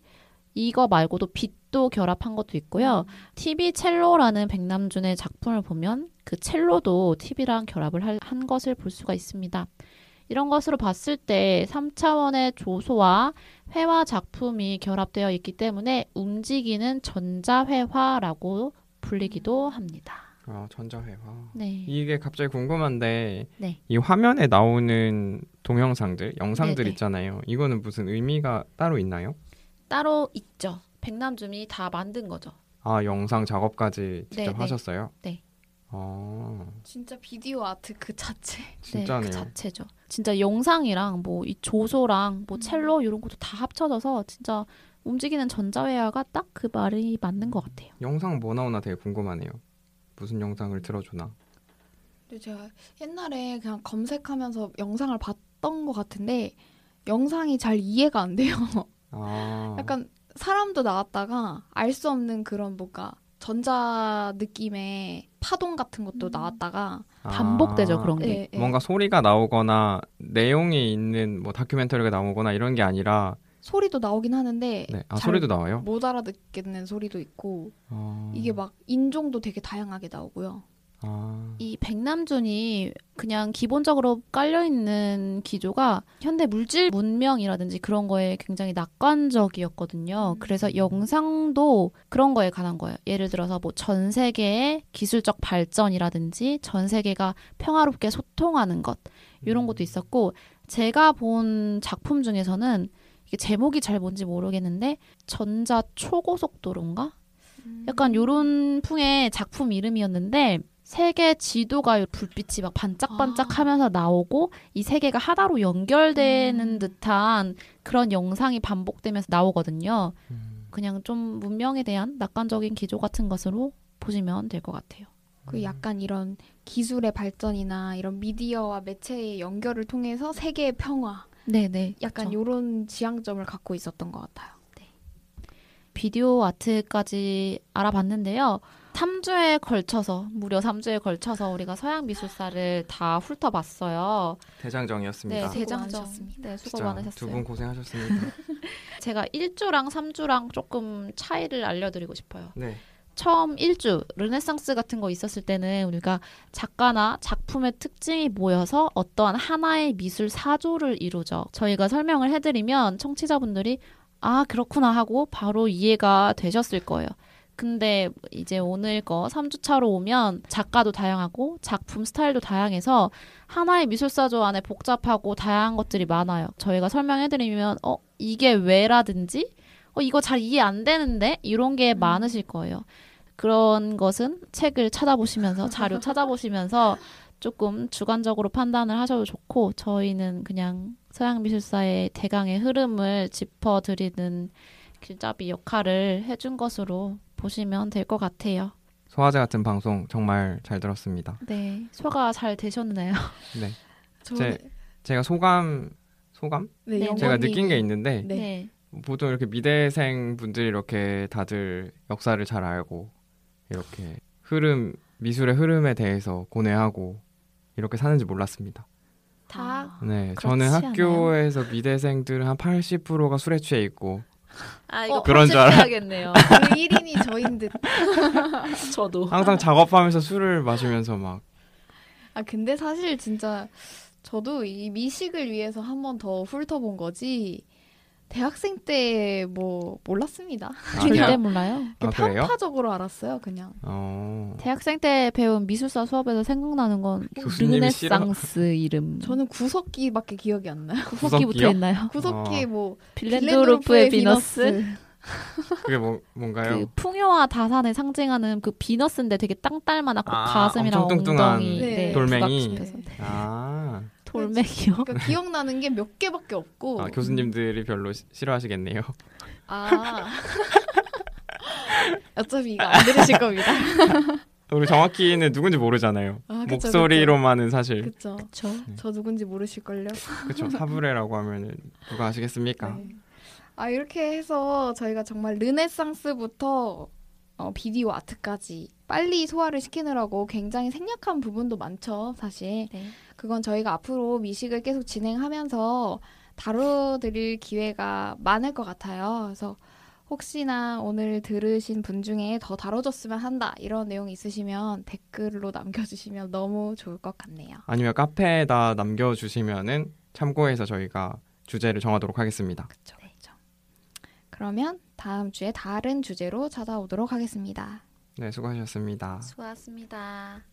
이거 말고도 빛도 결합한 것도 있고요. TV 음. 첼로라는 백남준의 작품을 보면 그 첼로도 TV랑 결합을 한 것을 볼 수가 있습니다. 이런 것으로 봤을 때 3차원의 조소와 회화 작품이 결합되어 있기 때문에 움직이는 전자회화라고 불리기도 음. 합니다. 아, 전자회화. 네. 이게 갑자기 궁금한데 네. 이 화면에 나오는 동영상들, 영상들 네네. 있잖아요. 이거는 무슨 의미가 따로 있나요? 따로 있죠. 백남준이다 만든 거죠. 아, 영상 작업까지 직접 네네. 하셨어요? 네. 아. 진짜 비디오 아트 그 자체. <laughs> 진짜네요. 네, 그 자체죠. 진짜 영상이랑 뭐이 조소랑 뭐 음. 첼로 이런 것도 다 합쳐져서 진짜 움직이는 전자회화가 딱 그 말이 맞는 것 같아요. 영상 뭐 나오나 되게 궁금하네요. 무슨 영상을 들어주나? 제가 옛날에 그냥 검색하면서 영상을 봤던 것 같은데 영상이 잘 이해가 안 돼요. <laughs> 아. 약간 사람도 나왔다가 알 수 없는 그런 뭔가 전자 느낌의 파동 같은 것도 음. 나왔다가 아. 반복되죠 그런 게 네, 네. 뭔가 소리가 나오거나 내용이 있는 뭐 다큐멘터리가 나오거나 이런 게 아니라 소리도 나오긴 하는데 네. 아, 소리도 나와요? 못 알아듣겠는 소리도 있고 어... 이게 막 인종도 되게 다양하게 나오고요. 아... 이 백남준이 그냥 기본적으로 깔려 있는 기조가 현대 물질 문명이라든지 그런 거에 굉장히 낙관적이었거든요. 음. 그래서 영상도 그런 거에 관한 거예요. 예를 들어서 뭐 전 세계의 기술적 발전이라든지 전 세계가 평화롭게 소통하는 것 이런 음. 것도 있었고 제가 본 작품 중에서는 이게 제목이 잘 뭔지 모르겠는데 전자 초고속도로인가? 음. 약간 요런 풍의 작품 이름이었는데 세계 지도가 불빛이 막 반짝반짝하면서 아. 나오고 이 세계가 하나로 연결되는 음. 듯한 그런 영상이 반복되면서 나오거든요. 음. 그냥 좀 문명에 대한 낙관적인 기조 같은 것으로 보시면 될 것 같아요. 그 약간 이런 기술의 발전이나 이런 미디어와 매체의 연결을 통해서 세계의 평화 네네. 약간 이런 지향점을 갖고 있었던 것 같아요. 네. 비디오 아트까지 알아봤는데요. 3주에 걸쳐서 무려 3주에 걸쳐서 우리가 서양 미술사를 다 훑어봤어요. 대장정이었습니다. 네, 대장정. 네, 수고 네, 많으셨어요. 두분 고생하셨습니다. <laughs> 제가 1주랑 3주랑 조금 차이를 알려드리고 싶어요. 네. 처음 일주 르네상스 같은 거 있었을 때는 우리가 작가나 작품의 특징이 모여서 어떠한 하나의 미술 사조를 이루죠. 저희가 설명을 해드리면 청취자분들이 아 그렇구나 하고 바로 이해가 되셨을 거예요. 근데 이제 오늘 거 3주차로 오면 작가도 다양하고 작품 스타일도 다양해서 하나의 미술사조 안에 복잡하고 다양한 것들이 많아요. 저희가 설명해드리면, 어, 이게 왜라든지 어, 이거 잘 이해 안 되는데 이런 게 음. 많으실 거예요. 그런 것은 책을 찾아보시면서 <laughs> 자료 찾아보시면서 조금 주관적으로 판단을 하셔도 좋고 저희는 그냥 서양 미술사의 대강의 흐름을 짚어드리는 길잡이 역할을 해준 것으로 보시면 될 것 같아요. 소화제 같은 방송 정말 잘 들었습니다. 네, 소화 잘 되셨나요? 네, <laughs> 제, 제가 소감 소감 네, 네 제가 영원히... 느낀 게 있는데 네. 보통 이렇게 미대생 분들이 이렇게 다들 역사를 잘 알고 이렇게 흐름 미술의 흐름에 대해서 고뇌하고 이렇게 사는지 몰랐습니다. 다? 아, 네, 저는 학교에서 않아요? 미대생들 한 80%가 술에 취해 있고 <laughs> 아, 이거 어, 그런 줄 알아야겠네요. <laughs> 그 1인이 저인 듯. <laughs> 저도. 항상 작업하면서 술을 마시면서 막. 아, 근데 사실 진짜 저도 이 미식을 위해서 한 번 더 훑어본 거지. 대학생 때 뭐 몰랐습니다. 아, 그때 몰라요? 아, 아 편파적으로 알았어요, 그냥. 어... 대학생 때 배운 미술사 수업에서 생각나는 건 르네상스 <laughs> 이름. 저는 구석기밖에 기억이 안 나요. 구석기부터 했나요? 어. 구석기 어... 뭐 빌렌도르프의 비너스. 그게 뭐, 뭔가요? 그 풍요와 다산을 상징하는 그 비너스인데 되게 땅딸만하고 아, 가슴이랑 엉덩이 네. 네 돌멩이. 네. 아. 돌멩이요. 그러니까 기억나는 게 몇 개밖에 없고. 아, 교수님들이 별로 시, 싫어하시겠네요. 아. <laughs> <laughs> 어차피 이거 안 들으실 겁니다. <laughs> 우리 정확히는 누군지 모르잖아요. 아, 그쵸, 목소리로만은 그쵸. 사실. 그렇죠. 네. 저 누군지 모르실 걸요. 그렇 사브레라고 하면 누가 아시겠습니까? 네. 아 이렇게 해서 저희가 정말 르네상스부터 어, 비디오 아트까지 빨리 소화를 시키느라고 굉장히 생략한 부분도 많죠, 사실. 네. 그건 저희가 앞으로 미식을 계속 진행하면서 다뤄드릴 기회가 많을 것 같아요. 그래서 혹시나 오늘 들으신 분 중에 더 다뤄줬으면 한다 이런 내용 있으시면 댓글로 남겨주시면 너무 좋을 것 같네요. 아니면 카페에다 남겨주시면은 참고해서 저희가 주제를 정하도록 하겠습니다. 그렇죠. 그러면 다음 주에 다른 주제로 찾아오도록 하겠습니다. 네, 수고하셨습니다. 수고하셨습니다.